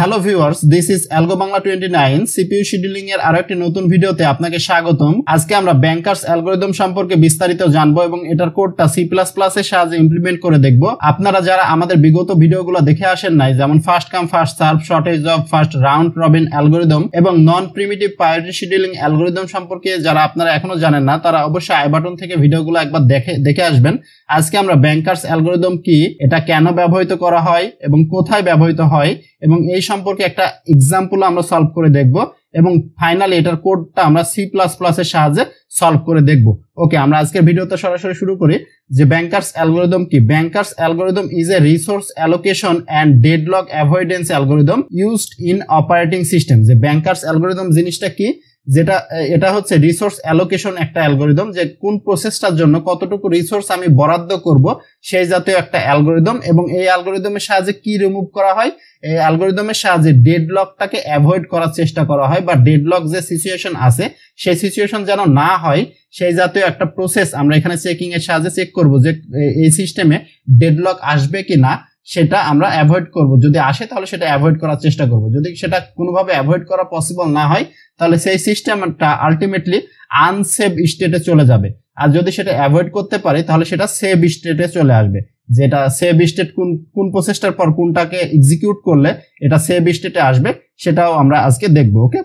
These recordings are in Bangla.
Hello viewers this is Algo Bangla twenty nine CPU scheduling এর আরো একটি নতুন ভিডিওতে আপনাকে স্বাগতম আজকে আমরা ব্যাংকার্স অ্যালগোরিদম সম্পর্কে বিস্তারিত জানবো এবং এটার কোডটা সি প্লাস প্লাস এর সাহায্যে ইমপ্লিমেন্ট করে দেখব আপনারা যারা আমাদের বিগত ভিডিওগুলো দেখে আসেন নাই যেমন first come first serve shortest job first round robin algorithm এবং non preemptive priority scheduling algorithm সম্পর্কে যারা আপনারা এখনো জানেন না তারা অবশ্যই আই বাটন থেকে ভিডিওগুলো একবার দেখে দেখে আসবেন আজকে আমরা ব্যাংকার্স অ্যালগোরিদম কি এটা কেন ব্যবহৃত করা হয় এবং কোথায় ব্যবহৃত হয় এবং এই সম্পর্কে একটা এক্সাম্পল আমরা সলভ করে দেখব এবং ফাইনালি এটার কোডটা আমরা সি প্লাস প্লাসের সাহায্যে সলভ করে দেখব ওকে আমরা আজকের ভিডিওতে সরাসরি শুরু করি যে ব্যাংকার্স অ্যালগোরিদম কি banker's algorithm is a resource allocation and deadlock avoidance algorithm used in operating system যে ব্যাংকার্স অ্যালগোরিদম জিনিসটা কি যেটা এটা হচ্ছে রিসোর্স অ্যালোকেশন একটা অ্যালগোরিদম যে কোন প্রসেসটার জন্য কতটুকু রিসোর্স আমি বরাদ্দ করব সেই জাতীয় একটা অ্যালগোরিদম এবং এই অ্যালগোরিদমের সাহায্যে কি রিমুভ করা হয় এই অ্যালগোরিদমের সাহায্যে ডেডলকটাকে অ্যাভয়েড করার চেষ্টা করা হয় বা ডেডলক যে সিচুয়েশন আছে সেই সিচুয়েশন যেন না হয় সেই জাতীয় একটা প্রসেস আমরা এখানে চেকিং এর সাহায্যে চেক করব যে এই সিস্টেমে ডেডলক আসবে কি না সেটা আমরা অ্যাভয়েড করব যদি আসে তাহলে সেটা অ্যাভয়েড করার চেষ্টা করব যদি সেটা কোনোভাবে অ্যাভয়েড করা পসিবল না হয় তাহলে সেই সিস্টেমটা আলটিমেটলি আনসেভ স্টেটে চলে যাবে আর যদি সেটা অ্যাভয়েড করতে পারি তাহলে সেটা সেভ স্টেটে চলে আসবে যেটা সেভ স্টেট কোন কোন প্রসেসটার পর কোনটাকে এক্সিকিউট করলে এটা সেভ স্টেটে আসবে সেটাও আমরা আজকে দেখবো ওকে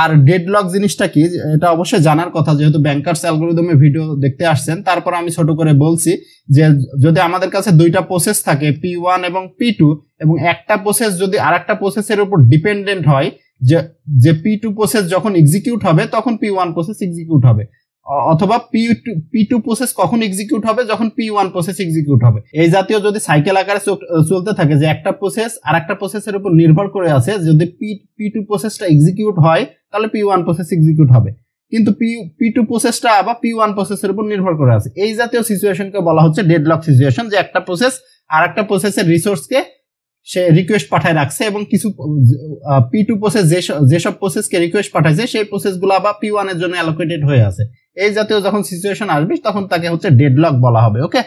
আর ডেডলক জিনিসটা কি এটা অবশ্যই জানার কথা যেহেতু ব্যাংকার্স অ্যালগোরিদমে ভিডিও দেখতে আসছেন তারপর আমি ছোট করে বলছি যে যদি আমাদের কাছে দুইটা প্রসেস থাকে পি ওয়ান এবং পি টু এবং একটা প্রসেস যদি আর একটা প্রসেসের উপর ডিপেন্ডেন্ট হয় যে যে পি টু প্রসেস যখন এক্সিকিউট হবে তখন পি ওয়ান প্রসেস এক্সিকিউট হবে অথবা P two P two process কখন এক্সিকিউট হবে যখন পি ওয়ান প্রসেস এক্সিকিউট হবে এই জাতীয় যদি সাইকেল আকারে চলতে থাকে যে একটা প্রসেস আর একটা প্রসেসের উপর নির্ভর করে আছে যদি পি পি টু প্রসেসটা এক্সিকিউট হয় তাহলে পি ওয়ান প্রসেস এক্সিকিউট হবে কিন্তু পি পি টু প্রসেসটা আবার পি ওয়ান প্রসেসের উপর নির্ভর করে আছে এই জাতীয় সিচুয়েশনকে বলা হচ্ছে ডেডলক সিচুয়েশন যে একটা প্রসেস আর একটা প্রসেসের রিসোর্সকে সে রিকোয়েস্ট পাঠায় রাখছে এবং কিছু পি টু প্রসেস যেসব প্রসেসকে রিকোয়েস্ট পাঠাইছে সেই প্রসেসগুলো আবার পি ওয়ানের জন্য অ্যালোকেটেড হয়ে আছে এই জাতীয় যখন সিচুয়েশন আসবে তখন তাকে হচ্ছে ডেডলক বলা হবে okay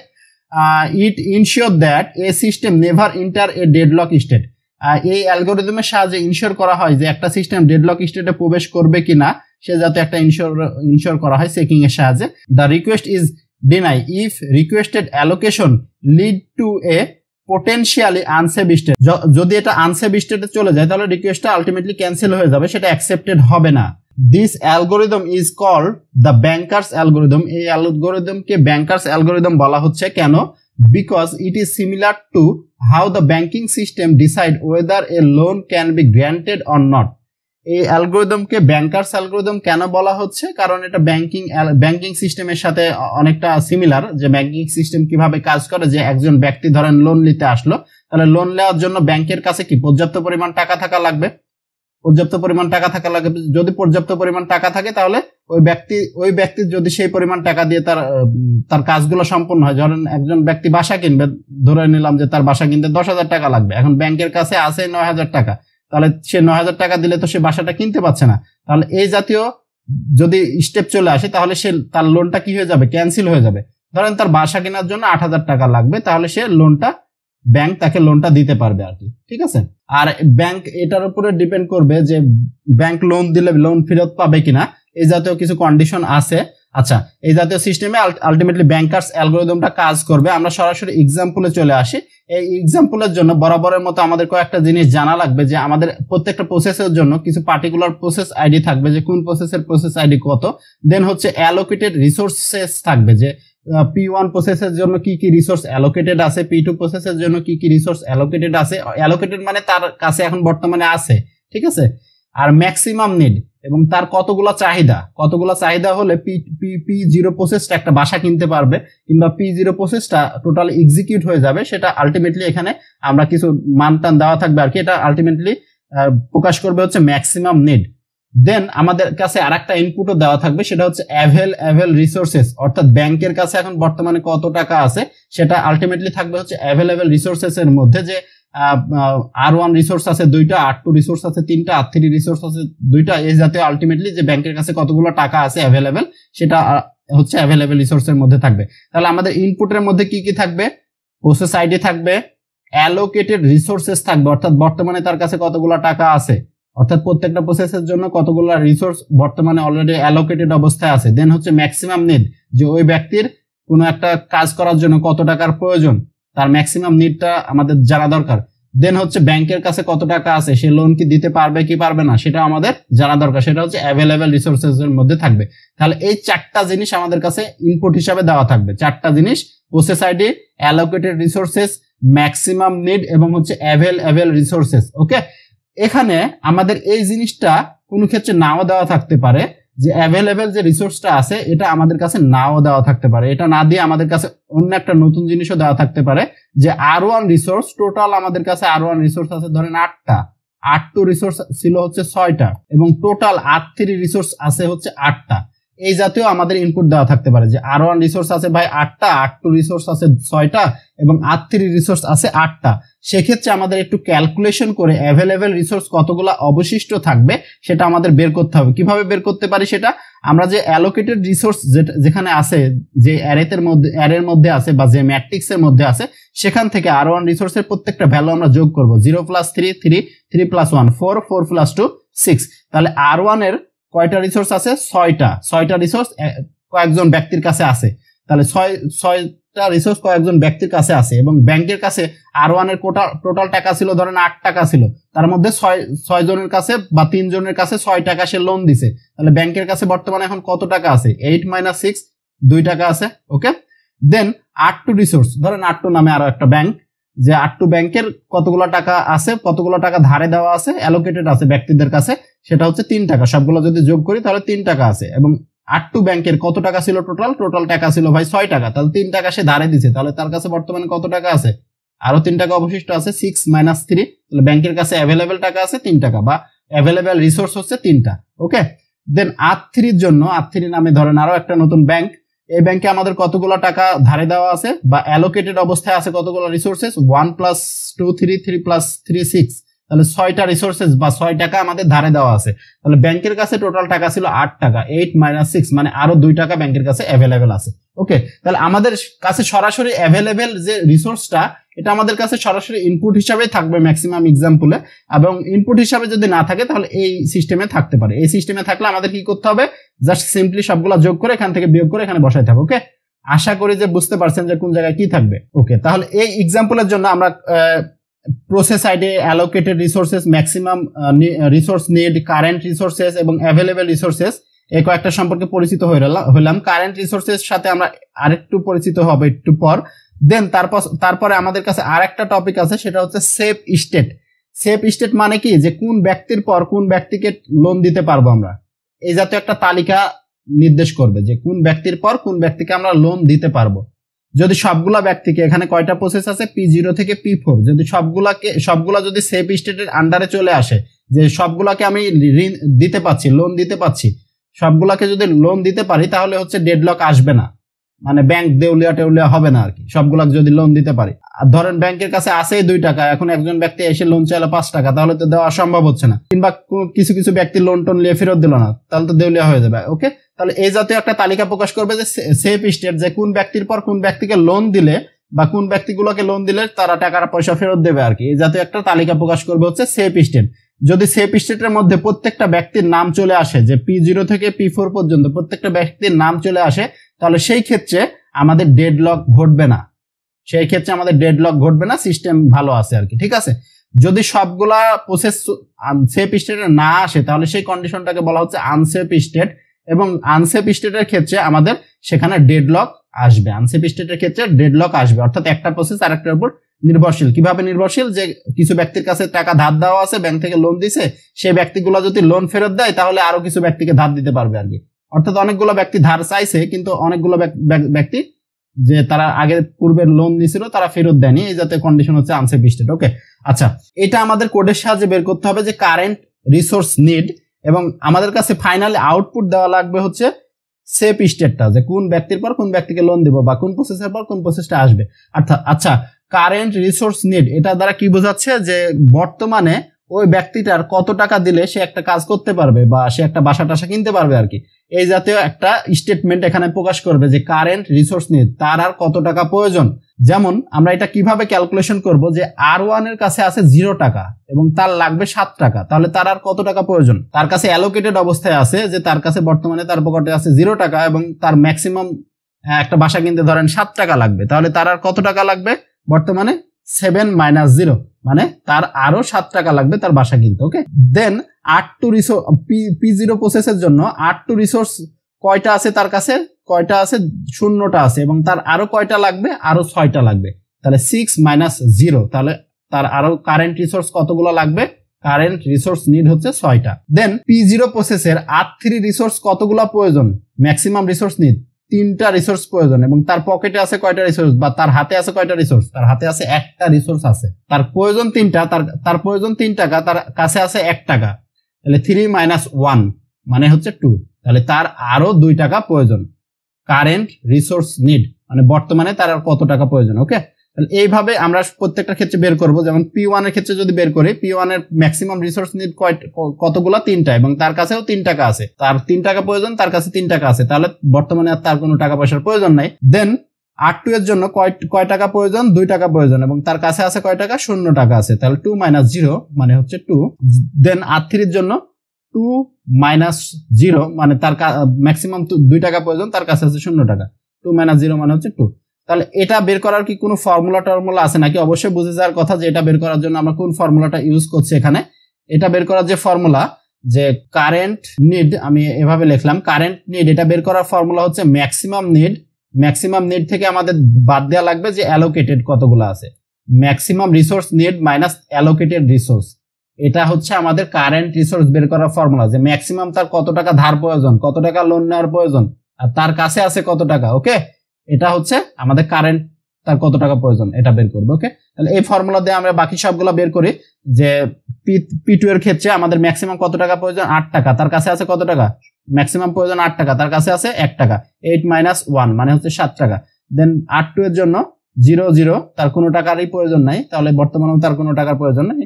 it ensure that a system never enter a deadlock state এই অ্যালগোরিদমের সাহায্যে ইনশিওর করা হয় যে একটা সিস্টেম ডেডলক স্টেটে প্রবেশ করবে কি না সে যাতে একটা ইনশিওর ইনশিওর করা হয় চেকিং এর সাহায্যে the request is deny if requested allocation lead to a potentially unsafe state যদি এটা আনসেভ স্টেটে চলে যায় তাহলে রিকোয়েস্টটা আলটিমেটলি ক্যান্সেল হয়ে যাবে সেটা অ্যাকসেপ্টেড হবে না this algorithm is call the banker's algorithm এই অ্যালগোরিদমকে ব্যাংকার্স অ্যালগোরিদম বলা হচ্ছে কেন because it is similar to how the banking system decide whether a loan can be granted or not এই অ্যালগোরিদমকে ব্যাংকার্স অ্যালগোরিদম কেন বলা হচ্ছে কারণ এটা ব্যাংকিং ব্যাংকিং সিস্টেমের সাথে অনেকটা সিমিলার যে ব্যাংকিং সিস্টেম কিভাবে কাজ করে যে একজন ব্যক্তি ধরেন লোন নিতে আসলো তাহলে লোন নেওয়ার জন্য ব্যাংকের কাছে কি পর্যাপ্ত পরিমাণ টাকা থাকা লাগবে পর্যাপ্ত পরিমাণ টাকা থাকা লাগবে যদি পর্যাপ্ত পরিমাণ টাকা থাকে তাহলে ওই ব্যক্তি ওই ব্যক্তির যদি সেই পরিমাণ টাকা দিয়ে তার তার কাজগুলো সম্পন্ন হয় ধরেন একজন ব্যক্তি বাসা কিনবে ধরে নিলাম যে তার বাসা কিনতে দশ হাজার টাকা লাগবে এখন ব্যাংকের কাছে আছে নয় হাজার টাকা তাহলে সে নয় হাজার টাকা দিলে তো সে বাসাটা কিনতে পারছে না তাহলে এই জাতীয় যদি স্টেপ চলে আসে তাহলে সে তার লোনটা কি হয়ে যাবে ক্যান্সেল হয়ে যাবে ধরেন তার বাসা কেনার জন্য আট হাজার টাকা লাগবে তাহলে সে লোনটা ব্যাংক তাকে লোনটা দিতে পারবে আর কি ঠিক আছে আর ব্যাংক এটার উপরে ডিপেন্ড করবে যে ব্যাংক লোন দিলে লোন ফেরত পাবে কিনা এই জাতীয় কিছু কন্ডিশন আছে আচ্ছা এই জাতীয় সিস্টেমে আলটিমেটলি ব্যাংকার্স অ্যালগোরিদমটা কাজ করবে আমরা সরাসরি এক্সাম্পলে চলে আসি এই এক্সাম্পলের জন্য বরাবরের মতো আমাদের কয়েকটা জিনিস জানা লাগবে যে আমাদের প্রত্যেকটা প্রসেসের জন্য কিছু পার্টিকুলার প্রসেস আইডি থাকবে যে কোন প্রসেসের প্রসেস আইডি কত দেন হচ্ছে অ্যালোকেটেড রিসোর্সেস থাকবে যে পি ওয়ান প্রসেসের জন্য কি কি রিসোর্স অ্যালোকেটেড আছে পি টু প্রসেসের জন্য কি কি রিসোর্স অ্যালোকেটেড আছে অ্যালোকেটেড মানে তার কাছে এখন বর্তমানে আছে ঠিক আছে আর ম্যাক্সিমাম নিড এবং তার কতগুলো চাহিদা কতগুলো চাহিদা হলে পি পি পি জিরো প্রসেসটা একটা বাসা কিনতে পারবে কিংবা পি জিরো প্রসেসটা টোটাল এক্সিকিউট হয়ে যাবে সেটা আলটিমেটলি এখানে আমরা কিছু মানটান দেওয়া থাকবে আর কি এটা আলটিমেটলি প্রকাশ করবে হচ্ছে ম্যাক্সিমাম নিড দেন আমাদের কাছে আর একটা ইনপুটও দেওয়া থাকবে সেটা হচ্ছে অ্যাভেল অ্যাভেল রিসোর্সেস অর্থাৎ ব্যাংকের কাছে এখন বর্তমানে কত টাকা আছে সেটা আলটিমেটলি থাকবে হচ্ছে অ্যাভেলেবেল রিসোর্সেস এর মধ্যে যে আর ওয়ান রিসোর্স আছে দুইটা আর টু রিসোর্স আছে তিনটা আর থ্রি রিসোর্স আছে দুইটা এই জাতীয় আলটিমেটলি যে ব্যাংকের কাছে কতগুলো টাকা আছে অ্যাভেলেবেল সেটা হচ্ছে অ্যাভেলেবেল রিসোর্সের মধ্যে থাকবে তাহলে আমাদের ইনপুটের মধ্যে কি কি থাকবে প্রসেস আইডি থাকবে অ্যালোকেটেড রিসোর্সেস থাকবে অর্থাৎ বর্তমানে তার কাছে কতগুলো টাকা আছে অর্থাৎ প্রত্যেকটা প্রসেসের জন্য কতগুলো রিসোর্স বর্তমানে অলরেডি অ্যালোকেটেড অবস্থায় আছে দেন হচ্ছে ম্যাক্সিমাম নিড যে ওই ব্যক্তির কোনো একটা কাজ করার জন্য কত টাকার প্রয়োজন তার ম্যাক্সিমাম নিডটা আমাদের জানা দরকার দেন হচ্ছে ব্যাংকের কাছে কত টাকা আছে সে লোন কি দিতে পারবে কি পারবে না সেটা আমাদের জানা দরকার সেটা হচ্ছে অ্যাভেলেবেল রিসোর্সেস এর মধ্যে থাকবে তাহলে এই চারটা জিনিস আমাদের কাছে ইনপুট হিসাবে দেওয়া থাকবে চারটা জিনিস process ID allocated resources maximum need এবং হচ্ছে অ্যাভেলেবেল রিসোর্সেস ওকে এখানে আমাদের এই জিনিসটা কোনো ক্ষেত্রে নাও দেওয়া থাকতে পারে যে অ্যাভেলেবেল যে রিসোর্সটা আছে এটা আমাদের কাছে নাও দেওয়া থাকতে পারে এটা না দিয়ে আমাদের কাছে অন্য একটা নতুন জিনিসও দেওয়া থাকতে পারে যে আর ওয়ান রিসোর্স টোটাল আমাদের কাছে আর ওয়ান রিসোর্স আছে ধরেন আটটা আট টু রিসোর্স ছিল হচ্ছে ছয়টা এবং টোটাল আট থ্রি রিসোর্স আছে হচ্ছে আটটা এই জাতীয় আমাদের ইনপুট দেওয়া থাকতে পারে যে আর ওয়ান রিসোর্স আছে ভাই আটটা আর টু রিসোর্স আছে ছয়টা এবং আর থ্রি রিসোর্স আছে আটটা সেক্ষেত্রে আমাদের একটু ক্যালকুলেশন করে অ্যাভেলেবেল রিসোর্স কতগুলো অবশিষ্ট থাকবে সেটা আমাদের বের করতে হবে কিভাবে বের করতে পারি সেটা আমরা যে অ্যালোকেটেড রিসোর্স যেখানে আছে যে অ্যারেতের মধ্যে অ্যারের মধ্যে আছে বা যে ম্যাট্রিক্সের মধ্যে আছে সেখান থেকে আর ওয়ান রিসোর্সের প্রত্যেকটা ভ্যালু আমরা যোগ করব zero plus three three three plus one four four plus two six তাহলে আর ওয়ানের কয়টা রিসোর্স আছে ছয়টা ছয়টা রিসোর্স কয়েকজন ব্যক্তির কাছে আছে তাহলে ছয় ছয়টা রিসোর্স কয়েকজন ব্যক্তির কাছে আছে এবং ব্যাংকের কাছে আর ওয়ানের কোটা টোটাল টাকা ছিল ধরেন আট টাকা ছিল তার মধ্যে ছয় ছয় জনের কাছে বা তিন জনের কাছে ছয় টাকা সে লোন দিছে তাহলে ব্যাংকের কাছে বর্তমানে এখন কত টাকা আছে এইট মাইনাস সিক্স দুই টাকা আছে ওকে দেন আট টু রিসোর্স ধরেন আট টু নামে আরো একটা ব্যাংক যে আটটু ব্যাংকের কতগুলো টাকা আছে কতগুলো টাকা ধারে দেওয়া আছে অ্যালোকেটেড আছে ব্যক্তিদের কাছে সেটা হচ্ছে তিন টাকা সবগুলো যদি যোগ করি তাহলে তিন টাকা আছে এবং আটটু ব্যাংকের কত টাকা ছিল টোটাল টোটাল টাকা ছিল ভাই ছয় টাকা তাহলে তিন টাকা সে ধারে দিছে তাহলে তার কাছে বর্তমানে কত টাকা আছে আরো তিন টাকা অবশিষ্ট আছে সিক্স মাইনাস থ্রি তাহলে ব্যাংকের কাছে অ্যাভেলেবেল টাকা আছে তিন টাকা বা অ্যাভেলেবেল রিসোর্স হচ্ছে তিনটা ওকে দেন আর থ্রির জন্য আর থ্রি নামে ধরেন আরো একটা নতুন ব্যাংক এই ব্যাংকে আমাদের কতগুলো টাকা ধারে দেওয়া আছে বা অ্যালোকেটেড অবস্থায় আছে কতগুলো resources one plus two three three plus three six তাহলে ছয়টা রিসোর্সেস বা ছয় টাকা আমাদের ধারে দেওয়া আছে তাহলে ব্যাংকের কাছে টোটাল টাকা ছিল আট টাকা এইট মাইনাস সিক্স মানে আরো দুই টাকা ব্যাংকের কাছে অ্যাভেলেবেল আছে ওকে তাহলে আমাদের কাছে সরাসরি অ্যাভেলেবেল যে রিসোর্সটা এটা আমাদের কাছে সরাসরি ইনপুট হিসাবেই থাকবে ম্যাক্সিমাম এক্সাম্পলে এবং ইনপুট হিসাবে যদি না থাকে তাহলে এই সিস্টেমে থাকতে পারে এই সিস্টেমে থাকলে আমাদের কি করতে হবে জাস্ট সিম্পলি সবগুলা যোগ করে এখান থেকে বিয়োগ করে এখানে বসাই থাকবে ওকে আশা করি যে বুঝতে পারছেন যে কোন জায়গায় কি থাকবে ওকে তাহলে এই এক্সাম্পলের জন্য আমরা process ID allocated resources maximum resource need current resources এবং অ্যাভেলেবেল রিসোর্সেস এই কয়েকটা সম্পর্কে পরিচিত হইলাম কারেন্ট রিসোর্সেস সাথে আমরা আরেকটু পরিচিত হবে একটু পর দেন তারপর তারপরে আমাদের কাছে আরেকটা টপিক আছে সেটা হচ্ছে সেফ স্টেট সেফ স্টেট মানে কি যে কোন ব্যক্তির পর কোন ব্যক্তিকে লোন দিতে পারবো আমরা এই জাতীয় একটা তালিকা নির্দেশ করবে যে কোন ব্যক্তির পর কোন ব্যক্তিকে আমরা লোন দিতে পারবো যদি সবগুলা ব্যক্তিকে এখানে কয়টা প্রসেস আছে পি জিরো থেকে পি ফোর যদি সবগুলাকে সবগুলা যদি সেফ স্টেটের আন্ডারে চলে আসে যে সবগুলাকে আমি ঋণ দিতে পাচ্ছি লোন দিতে পাচ্ছি সবগুলাকে যদি লোন দিতে পারি তাহলে হচ্ছে ডেডলক আসবে না মানে ব্যাংক দেউলিয়া টেউলিয়া হবে না আর কি সবগুলা যদি লোন দিতে পারি আর ধরেন ব্যাংকের কাছে আসেই দুই টাকা এখন একজন ব্যক্তি এসে লোন চাইলে পাঁচ টাকা তাহলে তো দেওয়া সম্ভব হচ্ছে না কিংবা কিছু কিছু ব্যক্তি লোন টোন নিয়ে ফেরত দিল না তাহলে তো দেউলিয়া হয়ে যাবে ওকে তাহলে এই জাতীয় একটা তালিকা প্রকাশ করবে যে সেফ স্টেট যে কোন ব্যক্তির পর কোন ব্যক্তিকে লোন দিলে বা কোন ব্যক্তিগুলোকে লোন দিলে তারা টাকার পয়সা ফেরত দেবে আর কি এই জাতীয় একটা তালিকা প্রকাশ করবে হচ্ছে সেফ স্টেট যদি সেফ স্টেটের মধ্যে প্রত্যেকটা ব্যক্তির নাম চলে আসে যে পি জিরো থেকে পি ফোর পর্যন্ত প্রত্যেকটা ব্যক্তির নাম চলে আসে তাহলে সেই ক্ষেত্রে আমাদের ডেডলক ঘটবে না সেই ক্ষেত্রে আমাদের ডেডলক ঘটবে না সিস্টেম ভালো আছে আর কি ঠিক আছে যদি সবগুলা প্রসেস সেফ স্টেটে না আসে তাহলে সেই কন্ডিশনটাকে বলা হচ্ছে আনসেফ স্টেট এবং আনসেফ স্টেটের ক্ষেত্রে আমাদের সেখানে ডেডলক আসবে আনসেফ স্টেটের ক্ষেত্রে ডেডলক আসবে অর্থাৎ একটা প্রসেস আর একটার উপর নির্ভরশীল কিভাবে নির্ভরশীল যে কিছু ব্যক্তির কাছে টাকা ধার দেওয়া আছে ব্যাংক থেকে লোন দিছে সেই ব্যক্তিগুলো যদি লোন ফেরত দেয় তাহলে আরো কিছু ব্যক্তিকে ধার দিতে পারবে আর কি অর্থাৎ অনেকগুলো ব্যক্তি ধার চাইছে কিন্তু অনেকগুলো ব্যক্তি যে তারা আগে পূর্বের লোন দিছিল তারা ফেরত দেয়নি এই যাতে কন্ডিশন হচ্ছে আনসেফ স্টেট ওকে আচ্ছা এটা আমাদের কোডের সাহায্যে বের করতে হবে যে কারেন্ট রিসোর্স নিড এবং আমাদের কাছে ফাইনাল আউটপুট দেওয়া লাগবে হচ্ছে সেফ স্টেটটা যে কোন ব্যক্তির পর কোন ব্যক্তিকে লোন দেবো বা কোন প্রসেসের পর কোন প্রসেসটা আসবে অর্থাৎ আচ্ছা কারেন্ট রিসোর্স নিড এটা দ্বারা কি বোঝাচ্ছে যে বর্তমানে ওই ব্যক্তিটার কত টাকা দিলে সে একটা কাজ করতে পারবে বা সে একটা বাসা টাসা কিনতে পারবে আর কি এই জাতীয় একটা স্টেটমেন্ট এখানে প্রকাশ করবে যে কারেন্ট রিসোর্স নিয়ে তার আর কত টাকা প্রয়োজন যেমন আমরা এটা কিভাবে ক্যালকুলেশন করব যে আর ওয়ানের কাছে আছে জিরো টাকা এবং তার লাগবে সাত টাকা তাহলে তার আর কত টাকা প্রয়োজন তার কাছে অ্যালোকেটেড অবস্থায় আছে যে তার কাছে বর্তমানে তার পকেটে আছে জিরো টাকা এবং তার ম্যাক্সিমাম একটা বাসা কিনতে ধরেন সাত টাকা লাগবে তাহলে তার আর কত টাকা লাগবে বর্তমানে সেভেন মাইনাস জিরো মানে তার আরো সাত টাকা লাগবে তার বাসা কিনতে ওকে দেন আট টু রিসোর্স পি জিরো প্রসেসের জন্য আট টু রিসোর্স কয়টা আছে তার কাছে কয়টা আছে শূন্যটা আছে এবং তার আরো কয়টা লাগবে আরো ছয়টা লাগবে তাহলে সিক্স মাইনাস জিরো তাহলে তার আরো কারেন্ট রিসোর্স কতগুলো লাগবে কারেন্ট রিসোর্স নিড হচ্ছে ছয়টা দেন পি জিরো প্রসেসের আর থ্রি রিসোর্স কতগুলো প্রয়োজন ম্যাক্সিমাম রিসোর্স নিড তিনটা রিসোর্স প্রয়োজন এবং তার পকেটে আছে কয়টা রিসোর্স বা তার হাতে আছে কয়টা রিসোর্স তার হাতে আছে একটা রিসোর্স আছে তার প্রয়োজন তিনটা তার তার প্রয়োজন তিন টাকা তার কাছে আছে এক টাকা তাহলে থ্রি মাইনাস ওয়ান মানে হচ্ছে টু তাহলে তার আরো দুই টাকা প্রয়োজন কারেন্ট রিসোর্স নিড মানে বর্তমানে তার আর কত টাকা প্রয়োজন ওকে এইভাবে আমরা প্রত্যেকটা ক্ষেত্রে বের করব যেমন পি ওয়ানের ক্ষেত্রে যদি বের করি পি ওয়ানের ম্যাক্সিমাম রিসোর্স নিড কতগুলো তিনটা এবং তার কাছেও তিন টাকা আছে তার তিন টাকা প্রয়োজন তার কাছে তিন টাকা আছে তাহলে বর্তমানে আর তার কোনো টাকা পয়সার প্রয়োজন নাই দেন আর টু এর জন্য কয় কয় টাকা প্রয়োজন দুই টাকা প্রয়োজন এবং তার কাছে আছে কয় টাকা শূন্য টাকা আছে তাহলে টু মাইনাস জিরো মানে হচ্ছে টু দেন আর থ্রির জন্য টু মাইনাস জিরো মানে তার ম্যাক্সিমাম দুই টাকা প্রয়োজন তার কাছে আছে শূন্য টাকা টু মাইনাস জিরো মানে হচ্ছে টু তাহলে এটা বের করার কি কোনো ফর্মুলা টর্মুলা আছে নাকি অবশ্যই বুঝে যাওয়ার কথা যে এটা বের করার জন্য আমরা কোন ফর্মুলাটা ইউজ করছি এখানে এটা বের করার যে ফর্মুলা যে কারেন্ট নিড আমি এভাবে লিখলাম কারেন্ট নিড এটা বের করার ফর্মুলা হচ্ছে ম্যাক্সিমাম নিড ম্যাক্সিমাম নিড থেকে আমাদের বাদ দেওয়া লাগবে যে অ্যালোকেটেড কতগুলো আছে maximum resource need minus allocated resource এটা হচ্ছে আমাদের কারেন্ট রিসোর্স বের করার ফর্মুলা যে ম্যাক্সিমাম তার কত টাকা ধার প্রয়োজন কত টাকা লোন নেওয়ার প্রয়োজন আর তার কাছে আছে কত টাকা ওকে এটা হচ্ছে আমাদের কারেন্ট তার কত টাকা প্রয়োজন এটা বের করবে ওকে তাহলে এই ফর্মুলা দিয়ে আমরা বাকি সবগুলো বের করি যে পি টু এর ক্ষেত্রে আমাদের ম্যাক্সিমাম কত টাকা প্রয়োজন আট টাকা তার কাছে আছে কত টাকা ম্যাক্সিমাম প্রয়োজন আট টাকা তার কাছে আছে এক টাকা এইট মাইনাস ওয়ান মানে হচ্ছে সাত টাকা দেন আর টু এর জন্য জিরো জিরো তার কোনো টাকারই প্রয়োজন নাই তাহলে বর্তমানে তার কোনো টাকার প্রয়োজন নাই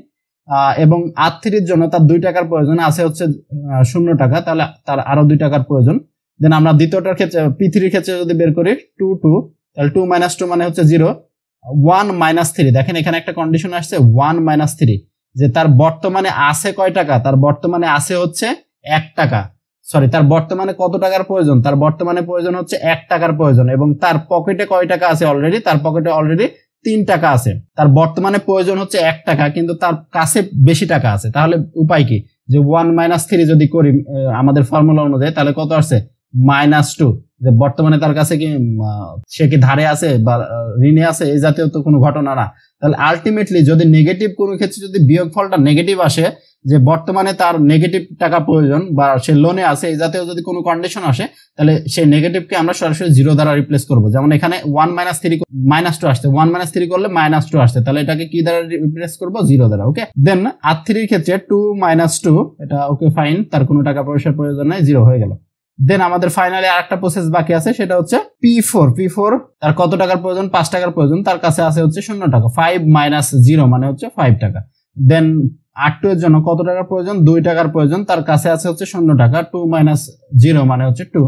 এবং আর থ্রির জন্য তার দুই টাকার প্রয়োজন আছে হচ্ছে শূন্য টাকা তাহলে তার আরো দুই টাকার প্রয়োজন দেন আমরা দ্বিতীয়টার ক্ষেত্রে পৃথিবীর ক্ষেত্রে যদি বের করি টু টু তাহলে টু মাইনাস টু মানে হচ্ছে জিরো ওয়ান মাইনাস থ্রি দেখেন এখানে একটা কন্ডিশন আসছে ওয়ান মাইনাস থ্রি যে তার বর্তমানে আছে কয় টাকা তার বর্তমানে আছে হচ্ছে এক টাকা সরি তার বর্তমানে কত টাকার প্রয়োজন তার বর্তমানে প্রয়োজন হচ্ছে এক টাকার প্রয়োজন এবং তার পকেটে কয় টাকা আছে অলরেডি তার পকেটে অলরেডি তিন টাকা আছে তার বর্তমানে প্রয়োজন হচ্ছে এক টাকা কিন্তু তার কাছে বেশি টাকা আছে তাহলে উপায় কি যে ওয়ান মাইনাস থ্রি যদি করি আমাদের ফর্মুলা অনুযায়ী তাহলে কত আসছে মাইনাস টু যে বর্তমানে তার কাছে কি সে কি ধারে আছে বা ঋণে আছে এই জাতীয় তো কোনো ঘটনা না তাহলে আলটিমেটলি যদি নেগেটিভ কোনো ক্ষেত্রে যদি বিয়োগ ফলটা নেগেটিভ আসে যে বর্তমানে তার নেগেটিভ টাকা প্রয়োজন বা সে লোনে আছে এই জাতীয় যদি কোনো কন্ডিশন আসে তাহলে সেই নেগেটিভকে আমরা সরাসরি জিরো দ্বারা রিপ্লেস করব যেমন এখানে one minus three minus two আসছে ওয়ান মাইনাস থ্রি করলে মাইনাস টু আসছে তাহলে এটাকে কি দ্বারা রিপ্লেস করবো জিরো দ্বারা ওকে দেন আর থ্রির ক্ষেত্রে টু মাইনাস টু এটা ওকে ফাইন তার কোনো টাকা পয়সার প্রয়োজন নাই জিরো হয়ে গেল দেন আমাদের ফাইনালি আর একটা প্রসেস বাকি আছে সেটা হচ্ছে পি ফোর পি ফোর তার কত টাকার প্রয়োজন পাঁচ টাকার প্রয়োজন তার কাছে আছে হচ্ছে শূন্য টাকা ফাইভ মাইনাস জিরো মানে হচ্ছে ফাইভ টাকা দেন আর টু এর জন্য কত টাকার প্রয়োজন দুই টাকার প্রয়োজন তার কাছে আছে হচ্ছে শূন্য টাকা টু মাইনাস জিরো মানে হচ্ছে টু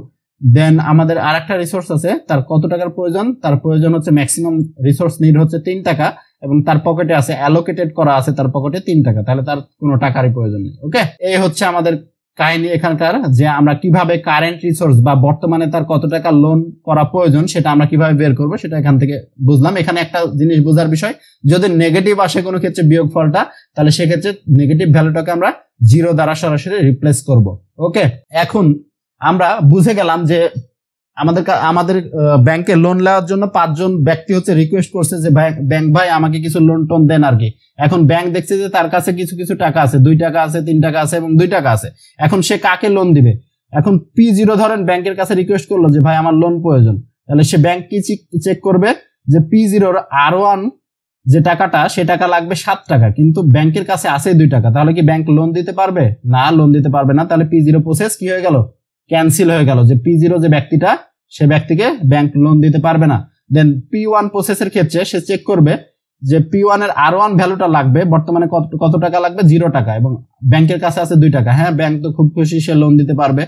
দেন আমাদের আর একটা রিসোর্স আছে তার কত টাকার প্রয়োজন তার প্রয়োজন হচ্ছে ম্যাক্সিমাম রিসোর্স নিড হচ্ছে তিন টাকা এবং তার পকেটে আছে অ্যালোকেটেড করা আছে তার পকেটে তিন টাকা তাহলে তার কোনো টাকারই প্রয়োজন নেই ওকে এই হচ্ছে আমাদের কাহিনী এখানকার যে আমরা কিভাবে কারেন্ট রিসোর্স বা বর্তমানে তার কত টাকা লোন করা প্রয়োজন সেটা আমরা কিভাবে বের করব সেটা এখান থেকে বুঝলাম এখানে একটা জিনিস বোঝার বিষয় যদি নেগেটিভ আসে কোনো ক্ষেত্রে বিয়োগ ফলটা তাহলে সেক্ষেত্রে নেগেটিভ ভ্যালুটাকে আমরা জিরো দ্বারা সরাসরি রিপ্লেস করব ওকে এখন আমরা বুঝে গেলাম যে আমাদের আমাদের ব্যাংকে লোন নেওয়ার জন্য পাঁচজন ব্যক্তি হচ্ছে রিকোয়েস্ট করছে যে ব্যাংক ভাই আমাকে কিছু লোন টোন দেন আর কি এখন ব্যাংক দেখছে যে তার কাছে কিছু কিছু টাকা আছে দুই টাকা আছে তিন টাকা আছে এবং দুই টাকা আছে এখন সে কাকে লোন দিবে এখন পি জিরো ধরেন ব্যাংকের কাছে রিকোয়েস্ট করলো যে ভাই আমার লোন প্রয়োজন তাহলে সে ব্যাংক কি চেক করবে যে পি জিরোর আর ওয়ান যে টাকাটা সে টাকা লাগবে সাত টাকা কিন্তু ব্যাংকের কাছে আছে দুই টাকা তাহলে কি ব্যাংক লোন দিতে পারবে না লোন দিতে পারবে না তাহলে পি জিরো প্রসেস কি হয়ে গেল ক্যান্সেল হয়ে গেল যে পি জিরো যে ব্যক্তিটা সে ব্যক্তিকে ব্যাংক লোন দিতে পারবে না দেন পি ওয়ান প্রসেসের ক্ষেত্রে সে চেক করবে যে পি ওয়ান এর আর ওয়ান ভ্যালুটা লাগবে বর্তমানে কত কত টাকা লাগবে জিরো টাকা এবং ব্যাংকের কাছে আছে দুই টাকা হ্যাঁ ব্যাংক তো খুব খুশি সে লোন দিতে পারবে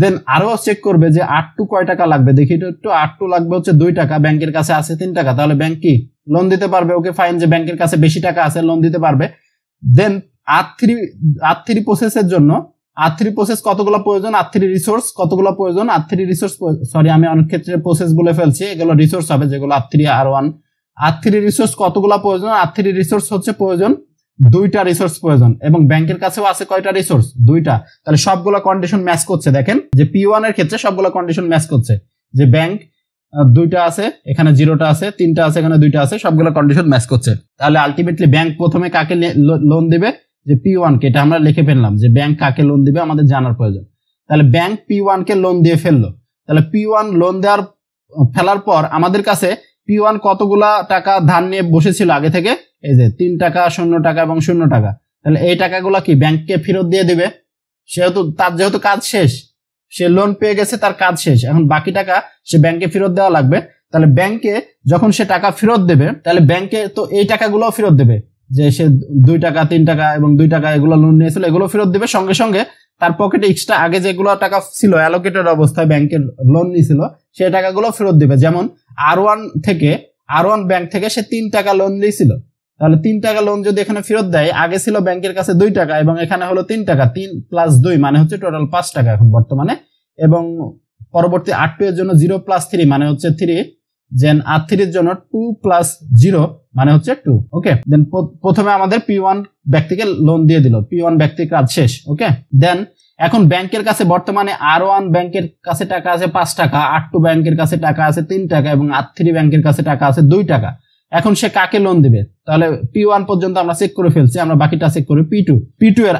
দেন আরো চেক করবে যে আট টু কয় টাকা লাগবে দেখি একটু আট টু লাগবে হচ্ছে দুই টাকা ব্যাংকের কাছে আছে তিন টাকা তাহলে ব্যাংক কি লোন দিতে পারবে ওকে ফাইন যে ব্যাংকের কাছে বেশি টাকা আছে লোন দিতে পারবে দেন আর থ্রি আর থ্রি প্রসেসের জন্য আর থ্রি প্রসেস কতগুলো প্রয়োজন আর থ্রি রিসোর্স কতগুলো প্রয়োজন আর থ্রি রিসোর্স সরি আমি অনেক ক্ষেত্রে প্রসেস বলে ফেলছি এগুলো রিসোর্স হবে যেগুলো R three R one R three resource কতগুলো প্রয়োজন আর থ্রি রিসোর্স হচ্ছে প্রয়োজন দুইটা রিসোর্স প্রয়োজন এবং ব্যাংকের কাছেও আছে কয়টা রিসোর্স দুইটা তাহলে সবগুলো কন্ডিশন ম্যাচ করছে দেখেন যে পি ওয়ান এর ক্ষেত্রে সবগুলো কন্ডিশন ম্যাচ করছে যে ব্যাংক দুইটা আছে এখানে জিরোটা আছে তিনটা আছে এখানে দুইটা আছে সবগুলো কন্ডিশন ম্যাচ করছে তাহলে আলটিমেটলি ব্যাংক প্রথমে কাকে লোন দিবে যে পি ওয়ানকে এটা আমরা লিখে ফেললাম যে ব্যাংক কাকে লোন দিবে আমাদের জানার প্রয়োজন তাহলে ব্যাংক পি ওয়ানকে লোন দিয়ে ফেললো তাহলে পি ওয়ান লোন দেওয়ার ফেলার পর আমাদের কাছে পি ওয়ান কতগুলা টাকা ধার নিয়ে বসেছিল আগে থেকে এই যে তিন টাকা শূন্য টাকা এবং শূন্য টাকা তাহলে এই টাকাগুলো কি ব্যাংককে ফেরত দিয়ে দেবে সেহেতু তার যেহেতু কাজ শেষ সে লোন পেয়ে গেছে তার কাজ শেষ এখন বাকি টাকা সে ব্যাংকে ফেরত দেওয়া লাগবে তাহলে ব্যাংকে যখন সে টাকা ফেরত দেবে তাহলে ব্যাংকে তো এই টাকাগুলোও ফেরত দেবে যে সে দুই টাকা তিন টাকা এবং দুই টাকা এগুলো লোন নিয়েছিল এগুলো ফেরত দেবে সঙ্গে সঙ্গে তার পকেটে এক্সট্রা আগে যেগুলো টাকা ছিল অ্যালোকেটেড অবস্থায় ব্যাংকের লোন নিয়েছিল সে টাকাগুলো ফেরত দেবে যেমন আর ওয়ান থেকে আর ওয়ান ব্যাংক থেকে সে তিন টাকা লোন নিয়েছিল তাহলে তিন টাকা লোন যদি এখানে ফেরত দেয় আগে ছিল ব্যাংকের কাছে দুই টাকা এবং এখানে হলো তিন টাকা তিন প্লাস দুই মানে হচ্ছে টোটাল পাঁচ টাকা এখন বর্তমানে এবং পরবর্তী আট এর জন্য জিরো প্লাস থ্রি মানে হচ্ছে থ্রি যেন আর থ্রির জন্য টু প্লাস জিরো মানে হচ্ছে টু ওকে দেন প্রথমে আমাদের পি ওয়ান ব্যক্তিকে লোন দিয়ে দিল পি ওয়ান ব্যক্তির কাজ শেষ ওকে দেন এখন ব্যাংকের কাছে বর্তমানে আর ওয়ান ব্যাংকের কাছে টাকা আছে পাঁচ টাকা আর টু ব্যাংকের কাছে টাকা আছে তিন টাকা এবং আর থ্রি ব্যাংকের কাছে টাকা আছে দুই টাকা এখন সে কাকে লোন দিবে তাহলে পি ওয়ান পর্যন্ত আমরা চেক করে ফেলছি আমরা বাকিটা চেক করি পি টু পি টু এর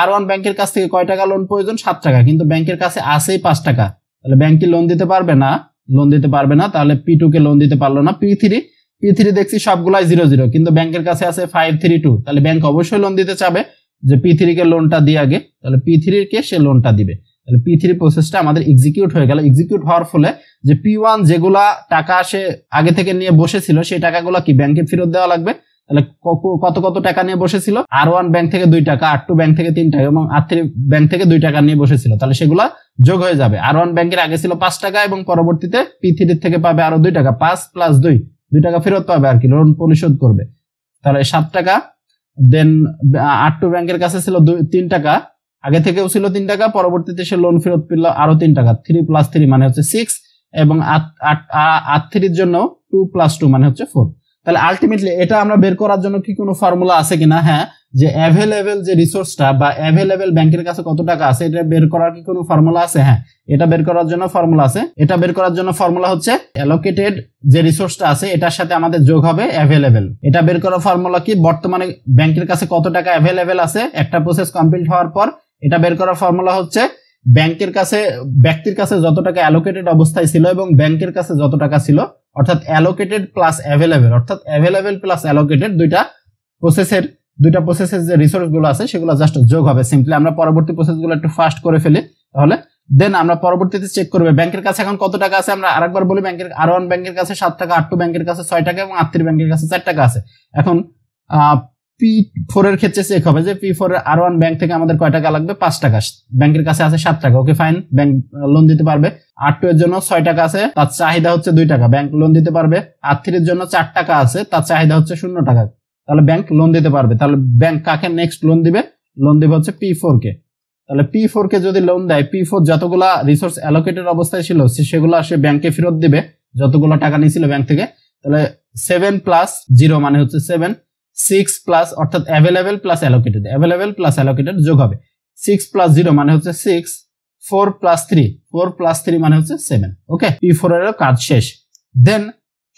আর ওয়ান ব্যাংকের কাছ থেকে কয় টাকা লোন প্রয়োজন সাত টাকা কিন্তু ব্যাংকের কাছে আছেই পাঁচ টাকা তাহলে ব্যাংক লোন দিতে পারবে না লোন দিতে পারবে না তাহলে পি টু কে লোন দিতে পারলো না পি থ্রি পি থ্রি দেখছি সবগুলাই জিরো জিরো কিন্তু ব্যাংকের কাছে আছে ফাইভ থ্রি টু তাহলে ব্যাংক অবশ্যই লোন দিতে চাবে যে পি থ্রি কে লোনটা দিয়ে আগে তাহলে পি থ্রি কে সে লোনটা দিবে তাহলে পি থ্রি প্রসেসটা আমাদের এক্সিকিউট হয়ে গেল এক্সিকিউট হওয়ার ফলে যে পি ওয়ান যেগুলা টাকা সে আগে থেকে নিয়ে বসেছিল সেই টাকাগুলো কি ব্যাংকে ফেরত দেওয়া লাগবে তাহলে কত কত টাকা নিয়ে বসেছিল আর ওয়ান ব্যাংক থেকে দুই টাকা আর টু ব্যাংক থেকে তিন টাকা এবং আর থ্রি ব্যাংক থেকে দুই টাকা নিয়ে বসেছিল তাহলে সেগুলা যোগ হয়ে যাবে আর ওয়ান ব্যাংকের আগে ছিল পাঁচ টাকা এবং পরবর্তীতে পৃথিবীর থেকে পাবে আরো দুই টাকা পাঁচ প্লাস দুই দুই টাকা ফেরত পাবে আর কি লোন পরিশোধ করবে তাহলে সাত টাকা দেন আট টু ব্যাংকের কাছে ছিল দুই তিন টাকা আগে থেকেও ছিল তিন টাকা পরবর্তীতে সে লোন ফেরত পেল আরো তিন টাকা থ্রি প্লাস থ্রি মানে হচ্ছে সিক্স এবং আট থ্রির জন্য টু প্লাস টু মানে হচ্ছে ফোর তাহলে আলটিমেটলি এটা আমরা বের করার জন্য কি কোনো ফর্মুলা আছে কিনা হ্যাঁ যে অ্যাভেলেবেল যে রিসোর্সটা বা অ্যাভেলেবেল ব্যাংকের কাছে কত টাকা আছে এটা বের করার কি কোনো ফর্মুলা আছে হ্যাঁ এটা বের করার জন্য ফর্মুলা আছে এটা বের করার জন্য ফর্মুলা হচ্ছে অ্যালোকেটেড যে রিসোর্সটা আছে এটার সাথে আমাদের যোগ হবে অ্যাভেলেবেল এটা বের করার ফর্মুলা কি বর্তমানে ব্যাংকের কাছে কত টাকা অ্যাভেলেবেল আছে একটা প্রসেস কমপ্লিট হওয়ার পর এটা বের করার ফর্মুলা হচ্ছে ব্যাংকের কাছে ব্যক্তির কাছে যত টাকা অ্যালোকেটেড অবস্থায় ছিল এবং ব্যাংকের কাছে যত টাকা ছিল অর্থাৎ অ্যালোকেটেড প্লাস অ্যাভেলেবেল অর্থাৎ অ্যাভেলেবেল প্লাস অ্যালোকেটেড দুইটা প্রসেসের দুইটা প্রসেসের যে রিসোর্সগুলো আছে সেগুলো জাস্ট যোগ হবে সিম্পলি আমরা পরবর্তী প্রসেসগুলো একটু ফাস্ট করে ফেলি তাহলে দেন আমরা পরবর্তীতে চেক করবে ব্যাংকের কাছে এখন কত টাকা আছে আমরা আরেকবার বলি ব্যাংকের আর ওয়ান ব্যাংকের কাছে সাত টাকা আট টু ব্যাংকের কাছে ছয় টাকা এবং আত্মীয় ব্যাংকের কাছে চার টাকা আছে এখন পি ফোর এর ক্ষেত্রে চেক হবে যে পি ফোর আর ওয়ান ব্যাংক থেকে আমাদের কয় টাকা লাগবে পাঁচ টাকা ব্যাংকের কাছে আছে সাত টাকা ওকে ফাইন ব্যাংক লোন দিতে পারবে আর টু এর জন্য ছয় টাকা আছে তার চাহিদা হচ্ছে দুই টাকা ব্যাংক লোন দিতে পারবে আর জন্য চার টাকা আছে তার চাহিদা হচ্ছে শূন্য টাকা তাহলে ব্যাংক লোন দিতে পারবে তাহলে ব্যাংক কাকে নেক্সট লোন দিবে লোন দিবে হচ্ছে পি ফোর কে তাহলে পি ফোর কে যদি লোন দেয় পি ফোর যতগুলা রিসোর্স অ্যালোকেটেড অবস্থায় ছিল সেগুলো সে ব্যাংকে ফেরত দিবে যতগুলো টাকা নিয়েছিল ব্যাংক থেকে তাহলে সেভেন প্লাস জিরো মানে হচ্ছে সেভেন সিক্স প্লাস অর্থাৎ available plus allocated available plus allocated যোগ হবে সিক্স প্লাস জিরো মানে হচ্ছে six four plus three four plus three মানে হচ্ছে সেভেন ওকে পি ফোর এর কাজ শেষ দেন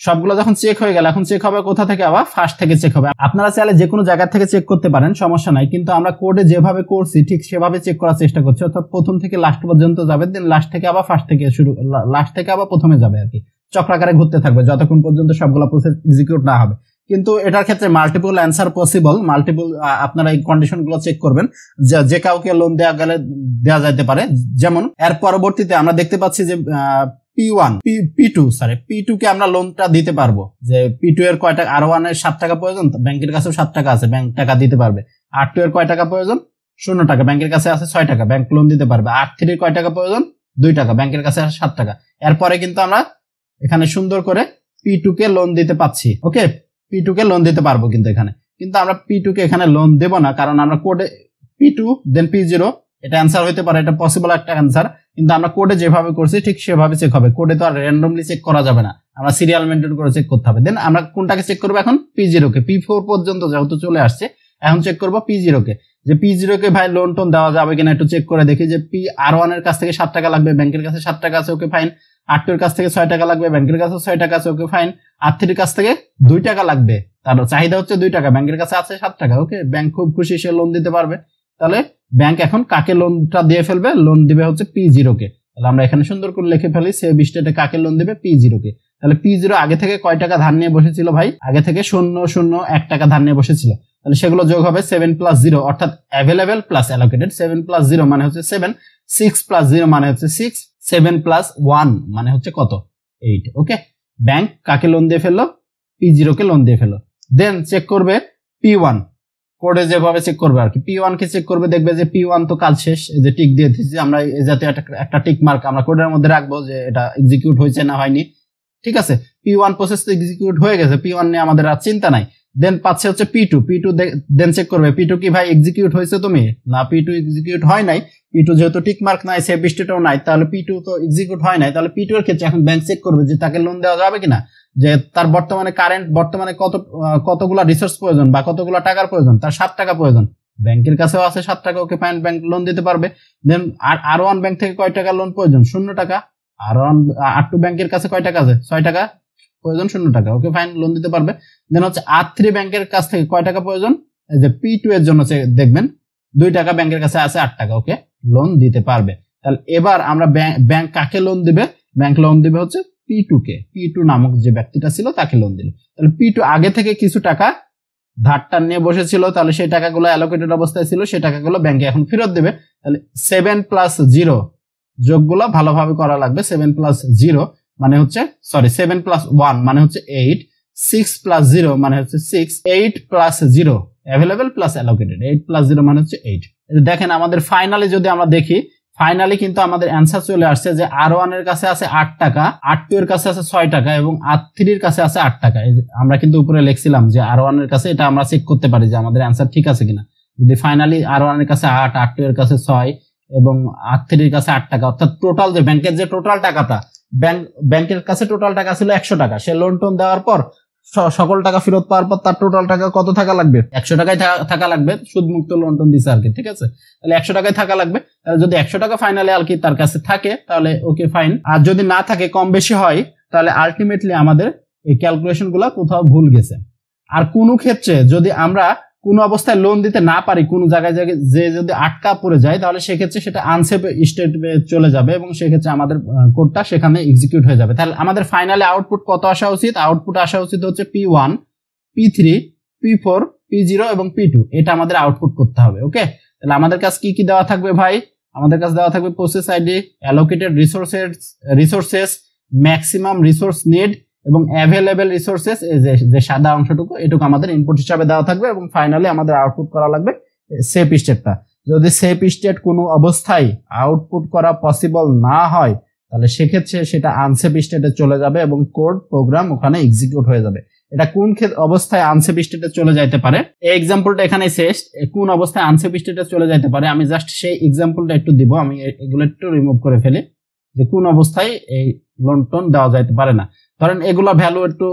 সবগুলো যখন চেক হয়ে গেল এখন চেক হবে কোথা থেকে আবার ফার্স্ট থেকে চেক হবে আপনারা চাইলে যে কোনো জায়গা থেকে চেক করতে পারেন সমস্যা নাই কিন্তু আমরা কোডে যেভাবে করছি ঠিক সেভাবে চেক করার চেষ্টা করছি অর্থাৎ প্রথম থেকে লাস্ট পর্যন্ত যাবে দেন লাস্ট থেকে আবার ফার্স্ট থেকে শুরু লাস্ট থেকে আবার প্রথমে যাবে আর কি চক্রাকারে ঘুরতে থাকবে যতক্ষণ পর্যন্ত সবগুলো প্রসেস এক্সিকিউট না হবে কিন্তু এটার ক্ষেত্রে মাল্টিপল অ্যান্সার পসিবল মাল্টিপল আপনারা এই কন্ডিশনগুলো চেক করবেন যে কাউকে লোন দেওয়া গেলে দেওয়া যাইতে পারে যেমন এর পরবর্তীতে আমরা দেখতে পাচ্ছি যে P one P two sorry P two কে আমরা লোনটা দিতে পারবো যে পি টু এর কয় টাকা আর ওয়ান এর সাত টাকা প্রয়োজন ব্যাংকের কাছেও সাত টাকা আছে ব্যাংক টাকা দিতে পারবে আর টু এর কয় টাকা প্রয়োজন শূন্য টাকা ব্যাংকের কাছে আছে ছয় টাকা ব্যাংক লোন দিতে পারবে আর থ্রি কয় টাকা প্রয়োজন দুই টাকা ব্যাংকের কাছে আছে সাত টাকা এরপরে কিন্তু আমরা এখানে সুন্দর করে পি টু কে লোন দিতে পাচ্ছি ওকে পি টু কে লোন দিতে পারবো কিন্তু এখানে কিন্তু আমরা পি টু কে এখানে লোন দেব না কারণ আমরা কোডে P two then P zero এটা অ্যান্সার হইতে পারে এটা পসিবল একটা অ্যান্সার কিন্তু আমরা কোডে যেভাবে করছি ঠিক সেভাবে চেক হবে কোডে তো আর র্যান্ডমলি চেক করা যাবে না আমরা সিরিয়াল মেনটেন করে চেক করতে হবে দেন আমরা কোনটাকে চেক করবো এখন পি জিরোকে পি ফোর পর্যন্ত যেহেতু চলে আসছে এখন চেক করবো পি জিরোকে যে পি জিরোকে ভাই লোন টোন দেওয়া যাবে কিনা একটু চেক করে দেখি যে পি আর ওয়ানের কাছ থেকে সাত টাকা লাগবে ব্যাংকের কাছে সাত টাকা আছে ওকে ফাইন আর টুর কাছ থেকে ছয় টাকা লাগবে ব্যাংকের কাছে ছয় টাকা আছে ওকে ফাইন আর থ্রির কাছ থেকে দুই টাকা লাগবে তার চাহিদা হচ্ছে দুই টাকা ব্যাংকের কাছে আছে সাত টাকা ওকে ব্যাংক খুব খুশি সে লোন দিতে পারবে তাহলে ব্যাংক এখন কাকে লোনটা দিয়ে ফেলবে লোন দিবে হচ্ছে পি কে তাহলে আমরা এখানে সুন্দর করে লিখে ফেলি সেভ স্টেটে কাকে লোন দিবে পি কে তাহলে পি জিরো আগে থেকে কয় টাকা ধার নিয়ে বসেছিল ভাই আগে থেকে শূন্য শূন্য এক টাকা ধার নিয়ে বসেছিল তাহলে সেগুলো যোগ হবে সেভেন প্লাস জিরো অর্থাৎ available plus allocated seven plus zero মানে হচ্ছে সেভেন সিক্স প্লাস জিরো মানে হচ্ছে সিক্স সেভেন প্লাস ওয়ান মানে হচ্ছে কত এইট ওকে ব্যাংক কাকে লোন দিয়ে ফেললো পি কে লোন দিয়ে ফেললো দেন চেক করবে পি ওয়ান কোডে যেভাবে চেক করবে আর কি পি ওয়ান কে চেক করবে দেখবে যে পি ওয়ান তো কাল শেষ যে টিক দিয়ে দিচ্ছি আমরা এই জাতীয় একটা টিক মার্ক আমরা কোডের মধ্যে রাখবো যে এটা এক্সিকিউট হয়েছে না হয়নি ঠিক আছে পি ওয়ান প্রসেস তো এক্সিকিউট হয়ে গেছে পি ওয়ান নিয়ে আমাদের আর চিন্তা নাই দেন পাচ্ছে হচ্ছে P two P two then check করবে পি টু কি ভাই এক্সিকিউট হয়েছে তুমি না পি টু এক্সিকিউট হয় নাই পি টু যেহেতু টিক মার্ক নাই সে বৃষ্টিটাও নাই তাহলে পি টু তো এক্সিকিউট হয় নাই তাহলে পি টু এর ক্ষেত্রে এখন ব্যাংক চেক করবে যে তাকে লোন দেওয়া যাবে কিনা যে তার বর্তমানে কারেন্ট বর্তমানে কত কতগুলো রিসোর্স প্রয়োজন বা কতগুলো টাকার প্রয়োজন তার সাত টাকা প্রয়োজন ব্যাংকের কাছেও আছে সাত টাকা ওকে পাইন ব্যাংক লোন দিতে পারবে দেন আর আর ওয়ান ব্যাংক থেকে কয় টাকা লোন প্রয়োজন শূন্য টাকা আর ওয়ান আর টু ব্যাংকের কাছে কয় টাকা আছে ছয় টাকা প্রয়োজন শূন্য টাকা ওকে ফাইন লোন দিতে পারবে দেন হচ্ছে আর থ্রি ব্যাংকের কাছ থেকে কয় টাকা প্রয়োজন যে পি টু এর জন্য দেখবেন দুই টাকা ব্যাংকের কাছে আছে আট টাকা ওকে লোন দিতে পারবে তাহলে এবার আমরা ব্যাংক কাকে লোন দিবে ব্যাংক লোন দিবে হচ্ছে পি কে পি টু নামক যে ব্যক্তিটা ছিল তাকে লোন দিল তাহলে পি টু আগে থেকে কিছু টাকা ধারটা নিয়ে বসেছিল তাহলে সেই টাকাগুলো অ্যালোকেটেড অবস্থায় ছিল সেই টাকাগুলো ব্যাংকে এখন ফেরত দেবে তাহলে সেভেন প্লাস জিরো যোগগুলো ভালোভাবে করা লাগবে সেভেন প্লাস জিরো মানে হচ্ছে সরি সেভেন প্লাস ওয়ান মানে হচ্ছে এইট সিক্স প্লাস জিরো মানে হচ্ছে six eight plus zero available plus allocated eight plus zero মানে হচ্ছে এইট দেখেন আমাদের ফাইনালি যদি আমরা দেখি ফাইনালি কিন্তু আমাদের অ্যান্সার চলে আসছে যে আর ওয়ানের কাছে আছে আট টাকা আর টু এর কাছে আছে ছয় টাকা এবং আর থ্রির কাছে আছে আট টাকা আমরা কিন্তু উপরে লিখছিলাম যে আর ওয়ানের কাছে এটা আমরা চেক করতে পারি যে আমাদের অ্যান্সার ঠিক আছে কিনা যদি ফাইনালি আর ওয়ানের কাছে আট আর টু এর কাছে ছয় এবং আর থ্রির কাছে আট টাকা অর্থাৎ টোটাল যে ব্যাংকের যে টোটাল টাকাটা ব্যাংক ব্যাংকের কাছে টোটাল টাকা ছিল একশো টাকা সে লোন টোন দেওয়ার পর সকল টাকা ফেরত পাওয়ার পর তার টোটাল টাকা কত থাকা লাগবে একশো টাকায় থাকা লাগবে সুদ মুক্ত লন্ডন দিছে আর কি ঠিক আছে তাহলে একশো টাকায় থাকা লাগবে তাহলে যদি একশো টাকা ফাইনালে আর কি তার কাছে থাকে তাহলে ওকে ফাইন আর যদি না থাকে কম বেশি হয় তাহলে আলটিমেটলি আমাদের এই ক্যালকুলেশন গুলা কোথাও ভুল গেছে আর কোনো ক্ষেত্রে যদি আমরা কোনো অবস্থায় লোন দিতে না পারি কোনো জায়গায় জায়গায় যে যদি আটকা পড়ে যায় তাহলে সেক্ষেত্রে সেটা আনসেফ স্টেট চলে যাবে এবং সেক্ষেত্রে আমাদের কোডটা সেখানে এক্সিকিউট হয়ে যাবে তাহলে আমাদের ফাইনালে আউটপুট কত আসা উচিত আউটপুট আসা উচিত হচ্ছে P one P three P four P zero এবং পি টু এটা আমাদের আউটপুট করতে হবে ওকে তাহলে আমাদের কাছে কি কি দেওয়া থাকবে ভাই আমাদের কাছে দেওয়া থাকবে process ID allocated resources resources maximum resource need এবং অ্যাভেলেবেল রিসোর্সেস যে সাদা অংশটুকু এটুকু আমাদের ইনপুট হিসাবে দেওয়া থাকবে এবং ফাইনালি আমাদের আউটপুট করা লাগবে সেফ স্টেটটা যদি সেফ স্টেট কোনো অবস্থায় আউটপুট করা পসিবল না হয় তাহলে সেক্ষেত্রে সেটা আনসেফ স্টেটে চলে যাবে এবং কোড প্রোগ্রাম ওখানে এক্সিকিউট হয়ে যাবে এটা কোন অবস্থায় আনসেফ স্টেটে চলে যাইতে পারে এই এক্সাম্পলটা এখানে শেষ কোন অবস্থায় আনসেফ স্টেটে চলে যাইতে পারে আমি জাস্ট সেই এক্সাম্পলটা একটু দিব আমি এগুলো একটু রিমুভ করে ফেলি যে কোন অবস্থায় এই লোন টোন দেওয়া যাইতে পারে না ধরেন এগুলো ভ্যালু একটু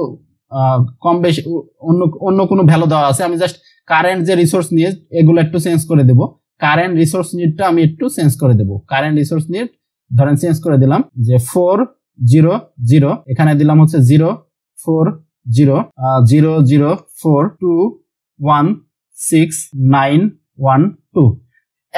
কম বেশি অন্য অন্য কোনো ভ্যালু দেওয়া আছে আমি জাস্ট কারেন্ট যে রিসোর্স নিয়ে এগুলো একটু চেঞ্জ করে দেব কারেন্ট রিসোর্স নিডটা আমি একটু চেঞ্জ করে দেব কারেন্ট রিসোর্স নিড ধরেন চেঞ্জ করে দিলাম যে ফোর জিরো জিরো এখানে দিলাম হচ্ছে zero four zero zero zero four two one six nine one two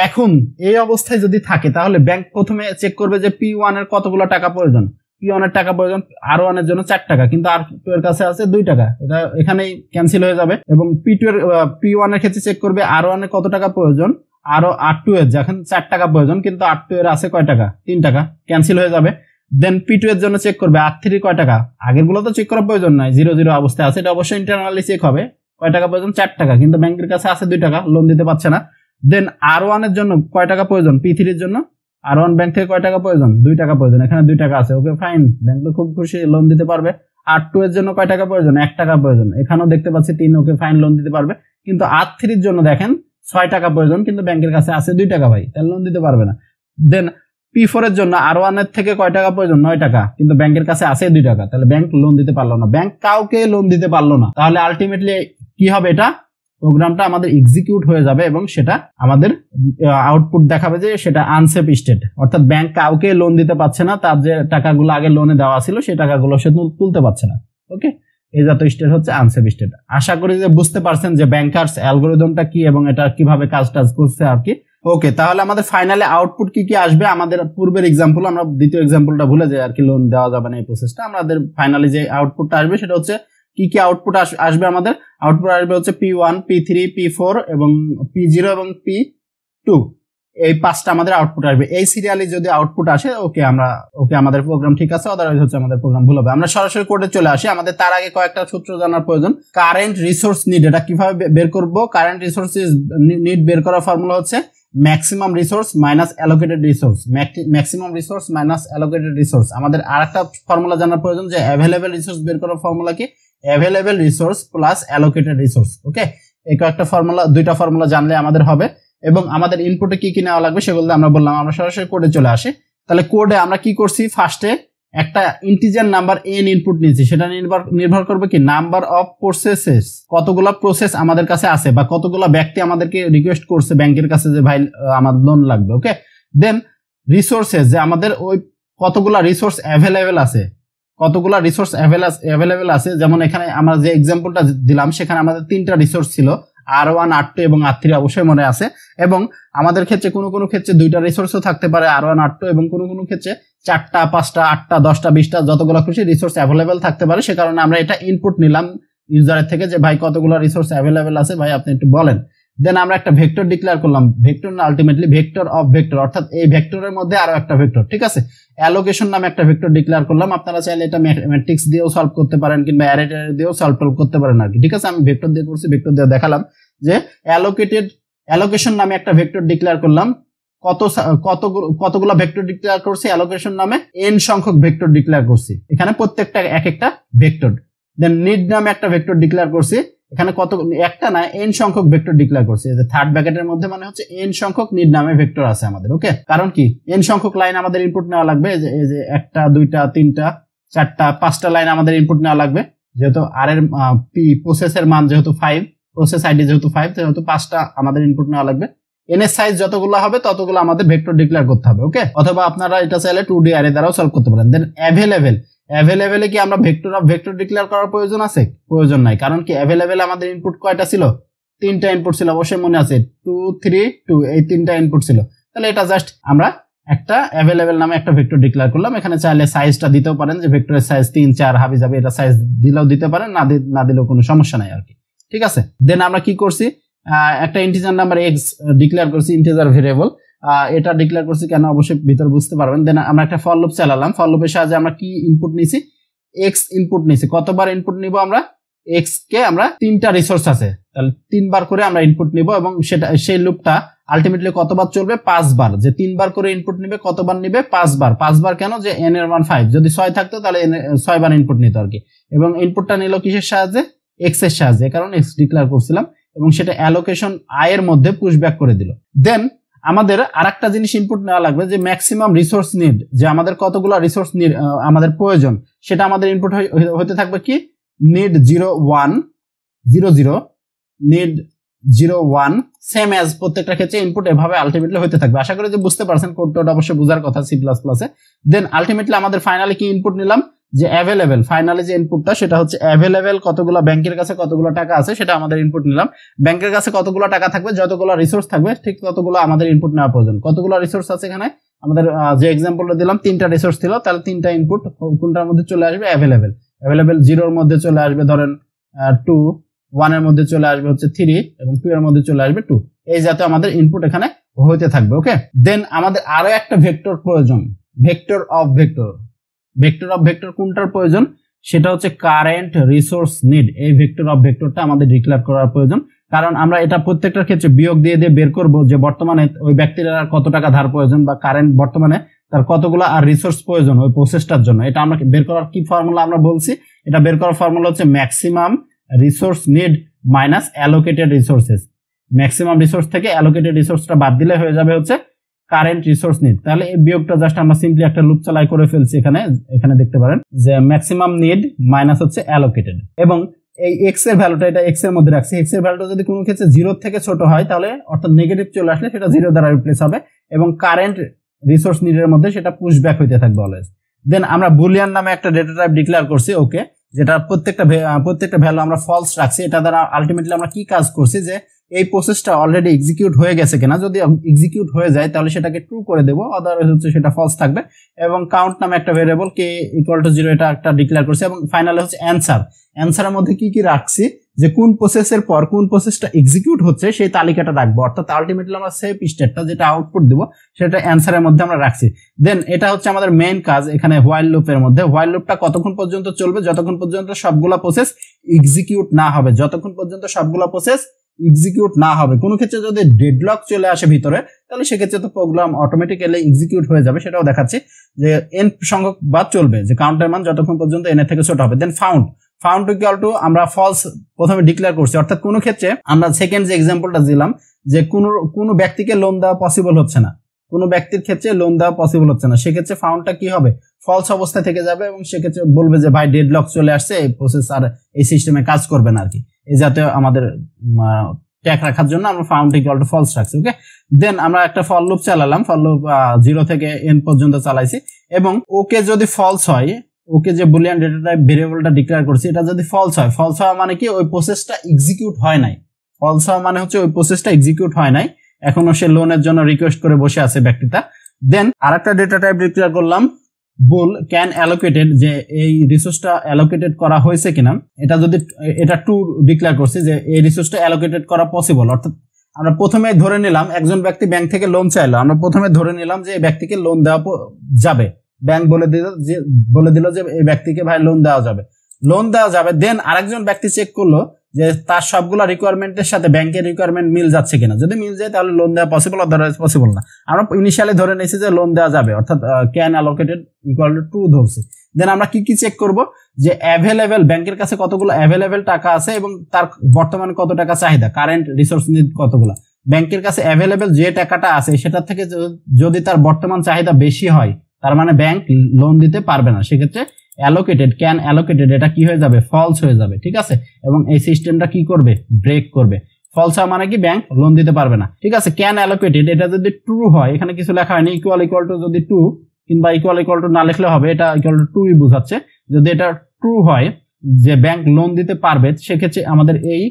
এখন এই অবস্থায় যদি থাকে তাহলে ব্যাংক প্রথমে চেক করবে যে পি ওয়ানের কতগুলো টাকা প্রয়োজন পিওনের টাকা প্রয়োজন আর ওয়ানের জন্য চার টাকা কিন্তু আর টু এর কাছে আছে দুই টাকা এটা এখানেই ক্যান্সেল হয়ে যাবে এবং পি টু এর পি ওয়ানের ক্ষেত্রে চেক করবে আর ওয়ানের কত টাকা প্রয়োজন আরও আর টু এর যখন চার টাকা প্রয়োজন কিন্তু আর টু এর আছে কয় টাকা তিন টাকা ক্যান্সেল হয়ে যাবে দেন পি টু এর জন্য চেক করবে আর থ্রি কয় টাকা আগের গুলো তো চেক করার প্রয়োজন নাই জিরো জিরো অবস্থায় আছে এটা অবশ্যই ইন্টারনালি চেক হবে কয় টাকা প্রয়োজন চার টাকা কিন্তু ব্যাংকের কাছে আছে দুই টাকা লোন দিতে পারছে না দেন আর ওয়ানের জন্য কয় টাকা প্রয়োজন পি থ্রির জন্য আর ওয়ান ব্যাংক থেকে কয় টাকা প্রয়োজন দুই টাকা প্রয়োজন এখানে দুই টাকা আছে ওকে ফাইন ব্যাংক তো খুব খুশি লোন দিতে পারবে আর টু এর জন্য কয় টাকা প্রয়োজন এক টাকা প্রয়োজন এখানেও দেখতে পাচ্ছি তিন ওকে ফাইন লোন দিতে পারবে কিন্তু আর থ্রির জন্য দেখেন ছয় টাকা প্রয়োজন কিন্তু ব্যাংকের কাছে আছে দুই টাকা ভাই তাহলে লোন দিতে পারবে না দেন পি ফোর এর জন্য আর ওয়ান এর থেকে কয় টাকা প্রয়োজন নয় টাকা কিন্তু ব্যাংকের কাছে আছে দুই টাকা তাহলে ব্যাংক লোন দিতে পারলো না ব্যাংক কাউকে লোন দিতে পারলো না তাহলে আলটিমেটলি কি হবে এটা প্রোগ্রামটা আমাদের এক্সিকিউট হয়ে যাবে এবং সেটা আমাদের আউটপুট দেখাবে যে সেটা আনসেফ স্টেট অর্থাৎ ব্যাংক কাউকে লোন দিতে পারছে না তার যে টাকাগুলো আগে লোনে দেওয়া ছিল সেই টাকাগুলো সে তুলতে পারছে না ওকে এই জাতীয় স্টেট হচ্ছে আনসেফ স্টেট আশা করি যে বুঝতে পারছেন যে ব্যাংকার্স অ্যালগোরিদমটা কি এবং এটা কিভাবে কাজ টাজ করছে আর কি ওকে তাহলে আমাদের ফাইনালে আউটপুট কি কি আসবে আমাদের পূর্বের এক্সাম্পল আমরা দ্বিতীয় এক্সাম্পলটা ভুলে যাই আর কি লোন দেওয়া যাবে না এই প্রসেসটা আমাদের ফাইনালি যে আউটপুটটা আসবে সেটা হচ্ছে কি কি আউটপুট আসবে আমাদের আউটপুট আসবে হচ্ছে P one P three P four এবং পি জিরো এবং পি টু এই পাঁচটা আমাদের আউটপুট আসবে এই সিরিয়ালি যদি আউটপুট আসে ওকে আমরা ওকে আমাদের প্রোগ্রাম ঠিক আছে আদারওয়াইজ হচ্ছে আমাদের প্রোগ্রাম ভুল হবে আমরা সরাসরি কোডে চলে আসি আমাদের তার আগে কয়েকটা সূত্র জানার প্রয়োজন কারেন্ট রিসোর্স নিড এটা কিভাবে বের করব কারেন্ট রিসোর্স নিড বের করার ফর্মুলা হচ্ছে maximum resource minus allocated resource maximum resource minus allocated resource আমাদের আর একটা ফর্মুলা জানার প্রয়োজন যে অ্যাভেলেবেল রিসোর্স বের করার ফর্মুলা কি available resource plus allocated resource okay এই কয়েকটা ফর্মুলা দুইটা ফর্মুলা জানলে আমাদের হবে এবং আমাদের ইনপুটে কি কি নেওয়া লাগবে সেগুলো আমরা বললাম আমরা সরাসরি কোডে চলে আসি তাহলে কোডে আমরা কি করছি ফার্স্টে একটা ইন্টিজার নাম্বার এন ইনপুট নিয়েছি সেটা নির্ভর নির্ভর করবে কি নাম্বার অফ প্রসেসেস কতগুলো প্রসেস আমাদের কাছে আছে বা কতগুলো ব্যক্তি আমাদেরকে রিকোয়েস্ট করছে ব্যাংকের কাছে যে ভাই আমার লোন লাগবে ওকে দেন রিসোর্সেস যে আমাদের ওই কতগুলো রিসোর্স অ্যাভেলেবেল আছে কতগুলো রিসোর্স অ্যাভেলেবেল আছে যেমন এখানে আমরা যে এক্সাম্পলটা দিলাম সেখানে আমাদের তিনটা রিসোর্স ছিল আর ওয়ান আর টু এবং আর থ্রি অবশ্যই মনে আছে এবং আমাদের ক্ষেত্রে কোনো কোনো ক্ষেত্রে দুইটা রিসোর্সও থাকতে পারে আর ওয়ান আর টু এবং কোনো কোনো ক্ষেত্রে চারটা পাঁচটা আটটা দশটা বিশটা যতগুলো খুশি রিসোর্স অ্যাভেলেবেল থাকতে পারে সে কারণে আমরা এটা ইনপুট নিলাম ইউজারের থেকে যে ভাই কতগুলো রিসোর্স অ্যাভেলেবেল আছে ভাই আপনি একটু বলেন দেন আমরা একটা ভেক্টর ডিক্লেয়ার করলাম ভেক্টর না আলটিমেটলি ভেক্টর অফ ভেক্টর অর্থাৎ এই ভেক্টরের মধ্যে আরো একটা ভেক্টর ঠিক আছে অ্যালোকেশন নামে একটা ভেক্টর ডিক্লেয়ার করলাম আপনারা চাইলে এটা ম্যাট্রিক্স দিয়েও সলভ করতে পারেন কিংবা অ্যারে দিয়েও সলভ করতে পারেন আর কি ঠিক আছে আমি ভেক্টর দিয়ে করছি ভেক্টর দিয়ে দেখালাম যে অ্যালোকেটেড অ্যালোকেশন নামে একটা ভেক্টর ডিক্লেয়ার করলাম কত কত কতগুলো ভেক্টর ডিক্লেয়ার করছি অ্যালোকেশন নামে এন সংখ্যক ভেক্টর ডিক্লেয়ার করছি এখানে প্রত্যেকটা এক একটা ভেক্টর দেন নিড নামে একটা ভেক্টর ডিক্লেয়ার করছি এখানে কত একটা না এন সংখ্যক ভেক্টর ডিক্লেয়ার করছে যে থার্ড ব্র্যাকেটের মধ্যে মানে হচ্ছে এন সংখ্যক নিড নামে ভেক্টর আছে আমাদের ওকে কারণ কি এন সংখ্যক লাইন আমাদের ইনপুট নেওয়া লাগবে এই যে একটা দুইটা তিনটা চারটা পাঁচটা লাইন আমাদের ইনপুট নেওয়া লাগবে যেহেতু আর এর পি প্রসেসের মান যেহেতু ফাইভ প্রসেস আইডি যেহেতু ফাইভ সেহেতু পাঁচটা আমাদের ইনপুট নেওয়া লাগবে এন এর সাইজ যতগুলো হবে ততগুলো আমাদের ভেক্টর ডিক্লেয়ার করতে হবে ওকে অথবা আপনারা এটা চাইলে টু ডি আর দ্বারাও সলভ করতে পারেন দেন অ্যাভেলেবেল অ্যাভেলেবেলে কি আমরা ভেক্টর অফ ভেক্টর ডিক্লেয়ার করার প্রয়োজন আছে প্রয়োজন নাই কারণ কি অ্যাভেলেবেল আমাদের ইনপুট কয়টা ছিল তিনটা ইনপুট ছিল অবশ্যই মনে আছে টু থ্রি টু এই তিনটা ইনপুট ছিল তাহলে এটা জাস্ট আমরা একটা অ্যাভেলেবেল নামে একটা ভেক্টর ডিক্লেয়ার করলাম এখানে চাইলে সাইজটা দিতেও পারেন যে ভেক্টরের সাইজ তিন চার হাবি যাবে এটা সাইজ দিলেও দিতে পারেন না না দিলেও কোনো সমস্যা নাই আর কি ঠিক আছে দেন আমরা কি করছি একটা ইন্টিজার নাম্বার এক্স ডিক্লেয়ার করছি ইন্টিজার ভেরিয়েবল এটা ডিক্লেয়ার করছি কেন অবশ্যই ভিতর বুঝতে পারবেন দেন আমরা একটা ফল লুপ চালালাম ফল লুপের সাহায্যে আমরা কি ইনপুট নিছি এক্স ইনপুট নিছি কতবার ইনপুট নিব আমরা এক্স কে আমরা তিনটা রিসোর্স আছে তাহলে তিনবার করে আমরা ইনপুট নিব এবং সেটা সেই লুপটা আলটিমেটলি কতবার চলবে পাঁচবার যে তিনবার করে ইনপুট নিবে কতবার নিবে পাঁচবার পাঁচবার কেন যে এন এর ওয়ান ফাইভ যদি ছয় থাকতো তাহলে ছয় বার ইনপুট নিত আর কি এবং ইনপুটটা নিল কিসের সাহায্যে এক্স এর সাহায্যে কারণ এক্স ডিক্লেয়ার করছিলাম এবং সেটা অ্যালোকেশন আয়ের মধ্যে পুশব্যাক করে দিল দেন আমাদের আর একটা জিনিস ইনপুট নেওয়া লাগবে যে ম্যাক্সিমাম রিসোর্স নিড যে আমাদের কতগুলো রিসোর্স আমাদের প্রয়োজন সেটা আমাদের ইনপুট হতে থাকবে কি need zero one zero zero need zero one same as প্রত্যেকটা ক্ষেত্রে ইনপুট এভাবে আলটিমেটলি হতে থাকবে আশা করি যে বুঝতে পারছেন কোডটা অবশ্যই বোঝার কথা সি প্লাস প্লাসে দেন আলটিমেটলি আমাদের ফাইনালি কি ইনপুট নিলাম যে অ্যাভেলেবেল ফাইনালি যে ইনপুটটা সেটা হচ্ছে অ্যাভেলেবেল কতগুলো ব্যাংকের কাছে কতগুলো টাকা আছে সেটা আমাদের ইনপুট নিলাম ব্যাংকের কাছে কতগুলো টাকা থাকবে যতগুলো রিসোর্স থাকবে ঠিক ততগুলো আমাদের ইনপুট নেওয়া প্রয়োজন কতগুলো রিসোর্স আছে এখানে আমাদের যে এক্সাম্পলটা দিলাম তিনটা রিসোর্স ছিল তাহলে তিনটা ইনপুট কোনটার মধ্যে চলে আসবে অ্যাভেলেবেল অ্যাভেলেবেল জিরোর মধ্যে চলে আসবে ধরেন টু ওয়ানের মধ্যে চলে আসবে হচ্ছে থ্রি এবং টু এর মধ্যে চলে আসবে টু এই যাতে আমাদের ইনপুট এখানে হইতে থাকবে ওকে দেন আমাদের আরো একটা ভেক্টর প্রয়োজন vector of vector vector of vector কোনটার প্রয়োজন সেটা হচ্ছে কারেন্ট রিসোর্স নিড এই ভেক্টর অফ ভেক্টরটা আমাদের ডিক্লেয়ার করার প্রয়োজন কারণ আমরা এটা প্রত্যেকটার ক্ষেত্রে বিয়োগ দিয়ে দিয়ে বের করব যে বর্তমানে ওই ব্যক্তির আর কত টাকা ধার প্রয়োজন বা কারেন্ট বর্তমানে তার কতগুলো আর রিসোর্স প্রয়োজন ওই প্রসেসটার জন্য এটা আমরা বের করার কি ফর্মুলা আমরা বলছি এটা বের করার ফর্মুলা হচ্ছে maximum resource need minus allocated resources maximum resource থেকে অ্যালোকেটেড রিসোর্সটা বাদ দিলে হয়ে যাবে হচ্ছে কারেন্ট রিসোর্স নিড তাহলে এই বিয়োগটা জাস্ট আমরা সিম্পলি একটা লুপ চালাই করে ফেলছি এখানে এখানে দেখতে পারেন যে ম্যাক্সিমাম নিড মাইনাস হচ্ছে অ্যালোকেটেড এবং এই এক্স এর ভ্যালুটা এটা এক্স এর মধ্যে রাখছি এক্স এর ভ্যালুটা যদি কোনো ক্ষেত্রে জিরো থেকে ছোট হয় তাহলে অর্থাৎ নেগেটিভ চলে আসলে সেটা জিরো দ্বারা রিপ্লেস হবে এবং কারেন্ট রিসোর্স নিডের মধ্যে সেটা পুশ ব্যাক হইতে থাকবে অলওয়েজ দেন আমরা বুলিয়ান নামে একটা ডেটা টাইপ ডিক্লেয়ার করছি ওকে যেটা প্রত্যেকটা প্রত্যেকটা ভ্যালু আমরা ফলস রাখছি এটা দ্বারা আলটিমেটলি আমরা কি কাজ করছি যে এই প্রসেসটা অলরেডি এক্সিকিউট হয়ে গেছে কিনা যদি এক্সিকিউট হয়ে যায় তাহলে সেটাকে ট্রু করে দেবো আদারওয়াইজ হচ্ছে সেটা ফলস থাকবে এবং কাউন্ট নামে একটা ভেরিয়েবল কে ইকুয়াল টু জিরো এটা একটা ডিক্লেয়ার করছে এবং ফাইনালে হচ্ছে অ্যান্সার অ্যান্সারের মধ্যে কি কি রাখছি যে কোন প্রসেসের পর কোন প্রসেসটা এক্সিকিউট হচ্ছে সেই তালিকাটা রাখবো অর্থাৎ আলটিমেটলি আমরা সেফ স্টেটটা যেটা আউটপুট দেবো সেটা অ্যান্সারের মধ্যে আমরা রাখছি দেন এটা হচ্ছে আমাদের মেইন কাজ এখানে হোয়াইল লুপের মধ্যে হোয়াইল লুপটা কতক্ষণ পর্যন্ত চলবে যতক্ষণ পর্যন্ত সবগুলা প্রসেস এক্সিকিউট না হবে যতক্ষণ পর্যন্ত সবগুলা প্রসেস এক্সিকিউট না হবে কোনো ক্ষেত্রে যদি ডেডলক চলে আসে ভিতরে তাহলে সেক্ষেত্রে তো প্রোগ্রাম অটোমেটিক্যালি এক্সিকিউট হয়ে যাবে সেটাও দেখাচ্ছে যে এন সংখ্যক বাদ চলবে যে কাউন্টার মান যতক্ষণ পর্যন্ত এনের থেকে ছোট হবে then found found equal to আমরা ফলস প্রথমে ডিক্লেয়ার করছি অর্থাৎ কোনো ক্ষেত্রে আমরা সেকেন্ড যে এক্সাম্পলটা দিলাম যে কোনো কোনো ব্যক্তিকে লোন দেওয়া পসিবল হচ্ছে না কোনো ব্যক্তির ক্ষেত্রে লোন দেওয়া পসিবল হচ্ছে না সেক্ষেত্রে ফাউন্ডটা কি হবে ফলস অবস্থায় থেকে যাবে এবং সেক্ষেত্রে বলবে যে ভাই ডেডলক চলে আসছে এই প্রসেস আর এই সিস্টেমে কাজ করবে না আরকি এই যাতে আমাদের ট্যাগ রাখার জন্য আমরা ফাউন্ড ইকুয়াল টু ফলস রাখছি ওকে দেন আমরা একটা ফল লুপ চালালাম ফল লুপ জিরো থেকে এন পর্যন্ত চালাইছি এবং ওকে যদি ফলস হয় ওকে যে বুলিয়ান ডেটা টাইপ ভেরিয়েবলটা ডিক্লেয়ার করছি এটা যদি ফলস হয় ফলস হওয়া মানে কি ওই প্রসেসটা এক্সিকিউট হয় নাই ফলস হওয়া মানে হচ্ছে ওই প্রসেসটা এক্সিকিউট হয় নাই এখনো সে লোনের জন্য রিকোয়েস্ট করে বসে আছে ব্যক্তিটা দেন আরেকটা ডেটা টাইপ ডিক্লেয়ার করলাম বুল ক্যান অ্যালোকেটেড যে এই রিসোর্সটা অ্যালোকেটেড করা হয়েছে কিনা এটা যদি এটা টু ডিক্লেয়ার করছি যে এই রিসোর্সটা অ্যালোকেটেড করা পসিবল অর্থাৎ আমরা প্রথমে ধরে নিলাম একজন ব্যক্তি ব্যাংক থেকে লোন চাইলো আমরা প্রথমে ধরে নিলাম যে এই ব্যক্তিকে লোন দেওয়া যাবে ব্যাংক বলে দিল যে বলে দিল যে এই ব্যক্তিকে ভাই লোন দেওয়া যাবে লোন দেওয়া যাবে দেন আরেকজন ব্যক্তি চেক করলো যে তার সবগুলো রিকোয়ারমেন্টের সাথে ব্যাংকের রিকোয়ারমেন্ট মিল যাচ্ছে কিনা যদি মিল যায় তাহলে লোন দেওয়া পসিবল আদারওয়াইজ পসিবল না আমরা ইনিশিয়ালি ধরে নিয়েছি যে লোন দেওয়া যাবে অর্থাৎ can allocated equal to two ধরছি দেন আমরা কি কি চেক করব যে অ্যাভেলেবেল ব্যাংকের কাছে কতগুলো অ্যাভেলেবেল টাকা আছে এবং তার বর্তমানে কত টাকা চাহিদা কারেন্ট রিসোর্স নিড কতগুলো ব্যাংকের কাছে অ্যাভেলেবেল যে টাকাটা আছে সেটার থেকে যদি তার বর্তমান চাহিদা বেশি হয় তার মানে ব্যাংক লোন দিতে পারবে না সেক্ষেত্রে অ্যালোকেটেড ক্যান অ্যালোকেটেড এটা কি হয়ে যাবে ফলস হয়ে যাবে ঠিক আছে এবং এই সিস্টেমটা কি করবে ব্রেক করবে ফলস মানে কি ব্যাংক লোন দিতে পারবে না ঠিক আছে ক্যান অ্যালোকেটেড এটা যদি ট্রু হয় এখানে কিছু লেখা হয়নি ইকুয়াল ইকুয়াল টু যদি টু কিংবা ইকুয়াল ইকুয়াল টু না লিখলে হবে এটা ইকুয়াল টু টুই বোঝাচ্ছে যদি এটা ট্রু হয় যে ব্যাংক লোন দিতে পারবে সেক্ষেত্রে আমাদের এই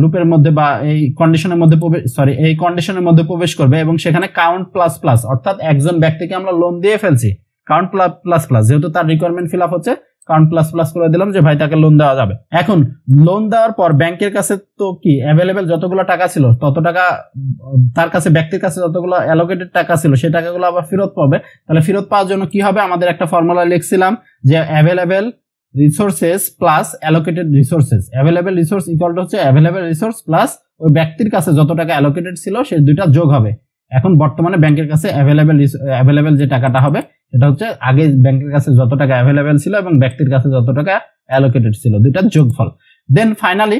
লুপের মধ্যে বা এই কন্ডিশনের মধ্যে প্রবেশ সরি এই কন্ডিশনের মধ্যে প্রবেশ করবে এবং সেখানে কাউন্ট প্লাস প্লাস অর্থাৎ একজন ব্যক্তিকে আমরা লোন দিয়ে ফেলছি কাউন্ট প্লাস প্লাস যেহেতু তার রিকোয়ারমেন্ট ফিল আপ হচ্ছে কাউন্ট প্লাস প্লাস করে দিলাম যে ভাই তাকে লোন দেওয়া যাবে এখন লোন দেওয়ার পর ব্যাংকের কাছে তো কি অ্যাভেলেবেল যতগুলো টাকা ছিল তত টাকা তার কাছে ব্যক্তির কাছে যতগুলো অ্যালোকেটেড টাকা ছিল সেই টাকাগুলো আবার ফেরত পাবে তাহলে ফেরত পাওয়ার জন্য কি হবে আমাদের একটা ফর্মুলা লিখছিলাম যে available resources plus allocated resources available resource equal to হচ্ছে অ্যাভেলেবেল রিসোর্স প্লাস ওই ব্যক্তির কাছে যত টাকা অ্যালোকেটেড ছিল সেই দুইটা যোগ হবে এখন বর্তমানে ব্যাংকের কাছে অ্যাভেলেবেল অ্যাভেলেবেল যে টাকাটা হবে এটা হচ্ছে আগে ব্যাংকের কাছে যত টাকা অ্যাভেলেবেল ছিল এবং ব্যক্তির কাছে যত টাকা অ্যালোকেটেড ছিল দুইটার যোগফল দেন ফাইনালি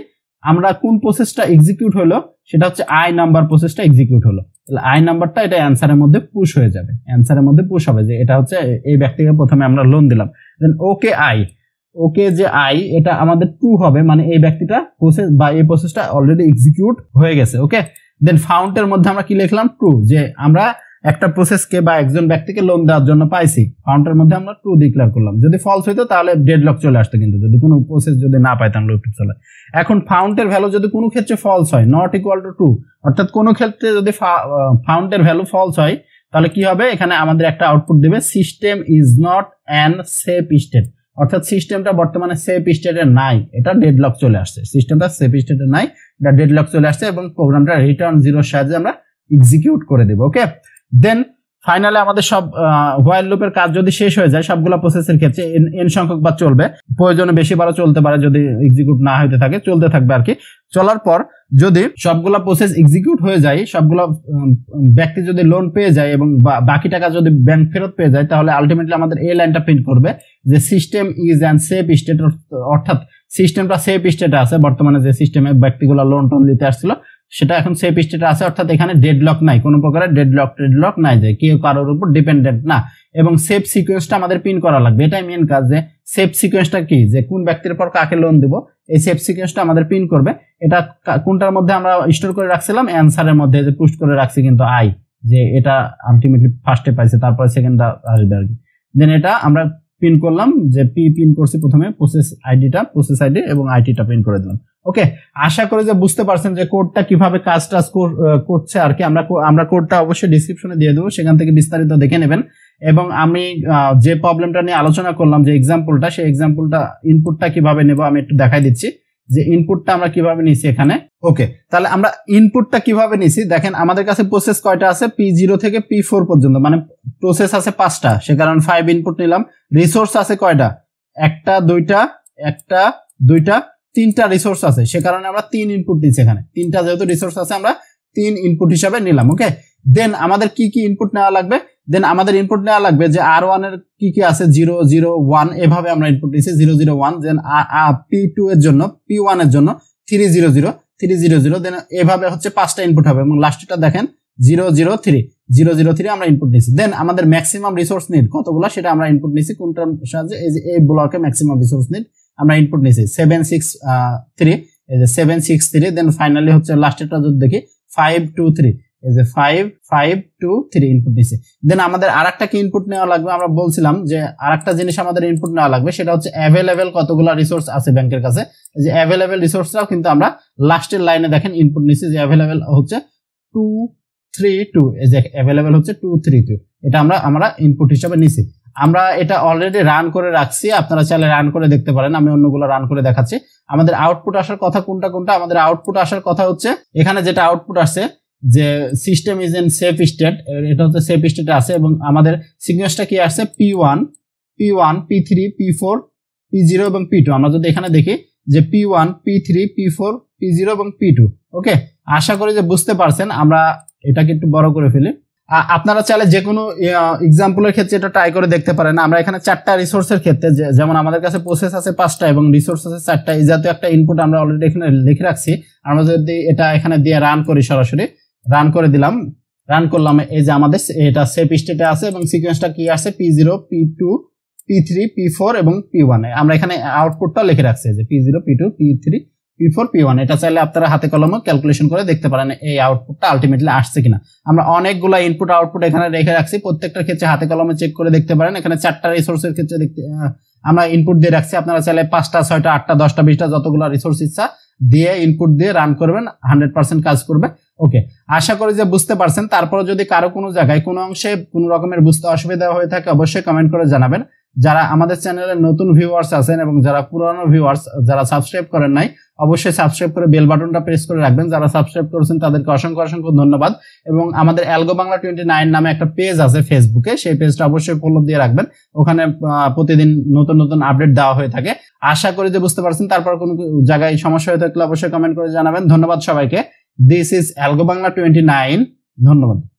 আমরা কোন প্রসেসটা এক্সিকিউট হলো সেটা হচ্ছে আই নাম্বার প্রসেসটা এক্সিকিউট হলো তাহলে আই নাম্বারটা এটা অ্যান্সারের মধ্যে পুশ হয়ে যাবে অ্যান্সারের মধ্যে পুশ হবে যে এটা হচ্ছে এই ব্যক্তিকে প্রথমে আমরা লোন দিলাম দেন ওকে আই ওকে যে আই এটা আমাদের টু হবে মানে এই ব্যক্তিটা প্রসেস বা এই প্রসেসটা অলরেডি এক্সিকিউট হয়ে গেছে ওকে দেন ফাউন্টের মধ্যে আমরা কি লিখলাম ট্রু যে আমরা একটা প্রসেসকে বা একজন ব্যক্তিকে লোন দেওয়ার জন্য পাইছি ফাউন্টের মধ্যে আমরা ট্রু ডিক্লেয়ার করলাম যদি ফলস হইতো তাহলে ডেড লক চলে আসতো কিন্তু যদি কোনো প্রসেস যদি না তাহলে লোক চলে এখন ফাউন্টের ভ্যালু যদি কোনো ক্ষেত্রে ফলস হয় নট ইকুয়াল টু টু অর্থাৎ কোনো ক্ষেত্রে যদি ফাউন্টের ভ্যালু ফলস হয় তাহলে কি হবে এখানে আমাদের একটা আউটপুট দেবে system is not an safe state অর্থাৎ সিস্টেমটা বর্তমানে সেফ স্টেটে নাই এটা ডেডলক চলে আসছে সিস্টেমটা সেফ স্টেটে নাই এটা ডেডলক চলে আসছে এবং প্রোগ্রামটা রিটার্ন জিরোর সাহায্যে আমরা এক্সিকিউট করে দেবো ওকে দেন ফাইনালে আমাদের সব হোয়াইল লুপের কাজ যদি শেষ হয়ে যায় সবগুলো প্রসেসের ক্ষেত্রে এন সংখ্যক বার চলবে প্রয়োজনে বেশি বারও চলতে পারে যদি এক্সিকিউট না হইতে থাকে চলতে থাকবে আর কি চলার পর যদি সবগুলো প্রসেস এক্সিকিউট হয়ে যায় সবগুলো ব্যক্তি যদি লোন পেয়ে যায় এবং বাকি টাকা যদি ব্যাংক ফেরত পেয়ে যায় তাহলে আলটিমেটলি আমাদের এই লাইনটা প্রিন্ট করবে যে system is and safe state অর্থাৎ সিস্টেমটা সেফ স্টেটে আছে বর্তমানে যে সিস্টেমে ব্যক্তিগুলো লোন টোন নিতে আসছিল সেটা এখন সেফ স্টেটে আছে অর্থাৎ এখানে ডেডলক নাই কোনো প্রকারের ডেডলক ডেডলক নাই যে কেউ কারোর উপর ডিপেন্ডেন্ট না এবং সেফ সিকোয়েন্সটা আমাদের পিন করা লাগবে এটাই মেন কাজ যে সেফ সিকোয়েন্সটা কি যে কোন ব্যক্তির পর কাকে লোন দেব এই সেফ সিকোয়েন্সটা আমাদের পিন করবে এটা কোনটার মধ্যে আমরা স্টোর করে রাখছিলাম অ্যান্সারের মধ্যে যে পুস্ট করে রাখছি কিন্তু আই যে এটা আলটিমেটলি ফার্স্টে পাইছে তারপরে সেকেন্ডটা আসবে আর কি দেন এটা আমরা পিন করলাম যে পি পিন করছি প্রথমে প্রসেস আইডিটা প্রসেস আইডি এবং আইটিটা পিন করে দিলাম ওকে আশা করি যে বুঝতে পারছেন যে কোডটা কিভাবে কাজ টাজ করছে আর কি আমরা আমরা কোডটা অবশ্যই ডিসক্রিপশনে দিয়ে দেবো সেখান থেকে বিস্তারিত দেখে নেবেন এবং আমি যে প্রবলেমটা নিয়ে আলোচনা করলাম যে এক্সাম্পলটা সেই এক্সাম্পলটা ইনপুটটা কিভাবে নেব আমি একটু দেখাই দিচ্ছি যে ইনপুটটা আমরা কিভাবে নিছি এখানে ওকে তাহলে আমরা ইনপুটটা কিভাবে নিছি দেখেন আমাদের কাছে প্রসেস কয়টা আছে পি জিরো থেকে পি ফোর পর্যন্ত মানে প্রসেস আছে পাঁচটা সে কারণে ফাইভ ইনপুট নিলাম রিসোর্স আছে কয়টা একটা দুইটা একটা দুইটা তিনটা রিসোর্স আছে সে কারণে আমরা তিন ইনপুট নিচ্ছি এখানে তিনটা যেহেতু রিসোর্স আছে আমরা তিন ইনপুট হিসাবে নিলাম ওকে দেন আমাদের কি কি ইনপুট নেওয়া লাগবে দেন আমাদের ইনপুট নেওয়া লাগবে যে আর ওয়ান এর কি কি আছে জিরো জিরো ওয়ান এভাবে আমরা ইনপুট নিয়েছি zero zero one then P two এর জন্য পি ওয়ান এর জন্য three zero zero three zero zero then এভাবে হচ্ছে পাঁচটা ইনপুট হবে এবং লাস্টটা দেখেন zero zero three zero zero three আমরা ইনপুট নিয়েছি দেন আমাদের ম্যাক্সিমাম রিসোর্স নিট কতগুলো সেটা আমরা ইনপুট নিয়েছি কোনটার সাহায্যে এই যে এই ব্লকে ম্যাক্সিমাম রিসোর্স নিট আমরা ইনপুট নিয়েছি সেভেন সিক্স থ্রি এই যে seven six three then finally হচ্ছে লাস্টেরটা যদি দেখি ফাইভ টু থ্রি এই যে five five two three input নিচ্ছে দেন আমাদের আর একটা কি ইনপুট নেওয়া লাগবে আমরা বলছিলাম যে আর একটা জিনিস আমাদের ইনপুট নেওয়া লাগবে সেটা হচ্ছে অ্যাভেলেবেল কতগুলো রিসোর্স আছে ব্যাংকের কাছে যে অ্যাভেলেবেল রিসোর্সটাও কিন্তু আমরা লাস্টের লাইনে দেখেন ইনপুট নিচ্ছি যে অ্যাভেলেবেল হচ্ছে টু থ্রি টু এই যে অ্যাভেলেবেল হচ্ছে টু থ্রি টু এটা আমরা আমরা ইনপুট হিসাবে নিছি আমরা এটা অলরেডি রান করে রাখছি আপনারা চাইলে রান করে দেখতে পারেন আমি অন্যগুলো রান করে দেখাচ্ছি আমাদের আউটপুট আসার কথা কোনটা কোনটা আমাদের আউটপুট আসার কথা হচ্ছে এখানে যেটা আউটপুট আসছে যে system is in safe state এটা হচ্ছে সেফ স্টেটে আছে এবং আমাদের সিগনেসটা কি আসছে P one P one P three P four P zero এবং পি টু আমরা যদি এখানে দেখি যে P one P three P four P zero এবং পি টু ওকে আশা করি যে বুঝতে পারছেন আমরা এটাকে একটু বড় করে ফেলি আপনারা চাইলে যে কোনো এক্সাম্পলের ক্ষেত্রে এটা ট্রাই করে দেখতে পারেন আমরা এখানে চারটা রিসোর্সের ক্ষেত্রে যেমন আমাদের কাছে প্রসেস আছে পাঁচটা এবং রিসোর্স আছে চারটা এই জাতীয় একটা ইনপুট আমরা অলরেডি এখানে লিখে রাখছি আমরা যদি এটা এখানে দিয়ে রান করি সরাসরি রান করে দিলাম রান করলাম এই যে আমাদের এটা সেফ স্টেটে আছে এবং সিকোয়েন্সটা কি আছে P zero P two P three P four এবং পি ওয়ানে আমরা এখানে আউটপুটটা লিখে রাখছি যে P zero P two P three P four P one এটা চাইলে আপনারা হাতে কলমে ক্যালকুলেশন করে দেখতে পারেন এই আউটপুটটা আলটিমেটলি আসছে কিনা আমরা অনেকগুলো ইনপুট আউটপুট এখানে রেখে রাখছি প্রত্যেকটার ক্ষেত্রে হাতে কলমে চেক করে দেখতে পারেন এখানে চারটা রিসোর্সের ক্ষেত্রে দেখতে আমরা ইনপুট দিয়ে রাখছি আপনারা চাইলে পাঁচটা ছয়টা আটটা দশটা বিশটা যতগুলো রিসোর্স ইচ্ছা দিয়ে ইনপুট দিয়ে রান করবেন হান্ড্রেড পার্সেন্ট কাজ করবে ওকে আশা করি যে বুঝতে পারছেন তারপর যদি কারো কোনো জায়গায় কোনো অংশে কোনো রকমের বুঝতে অসুবিধা হয়ে থাকে অবশ্যই কমেন্ট করে জানাবেন যারা আমাদের চ্যানেলে নতুন ভিউয়ার্স আছেন এবং যারা পুরনো ভিউয়ার্স যারা সাবস্ক্রাইব করেন নাই অবশ্যই সাবস্ক্রাইব করে বেল বাটনটা প্রেস করে রাখবেন যারা সাবস্ক্রাইব করেছেন তাদেরকে অসংখ্য অসংখ্য ধন্যবাদ এবং আমাদের অ্যালগো বাংলা টোয়েন্টি নাইন নামে একটা পেজ আছে ফেসবুকে সেই পেজটা অবশ্যই ফলো দিয়ে রাখবেন ওখানে প্রতিদিন নতুন নতুন আপডেট দেওয়া হয়ে থাকে আশা করি যে বুঝতে পারছেন তারপর কোনো জায়গায় সমস্যা হয়ে থাকলে অবশ্যই কমেন্ট করে জানাবেন ধন্যবাদ সবাইকে This is Algo 29. Dhanyabad. No, no,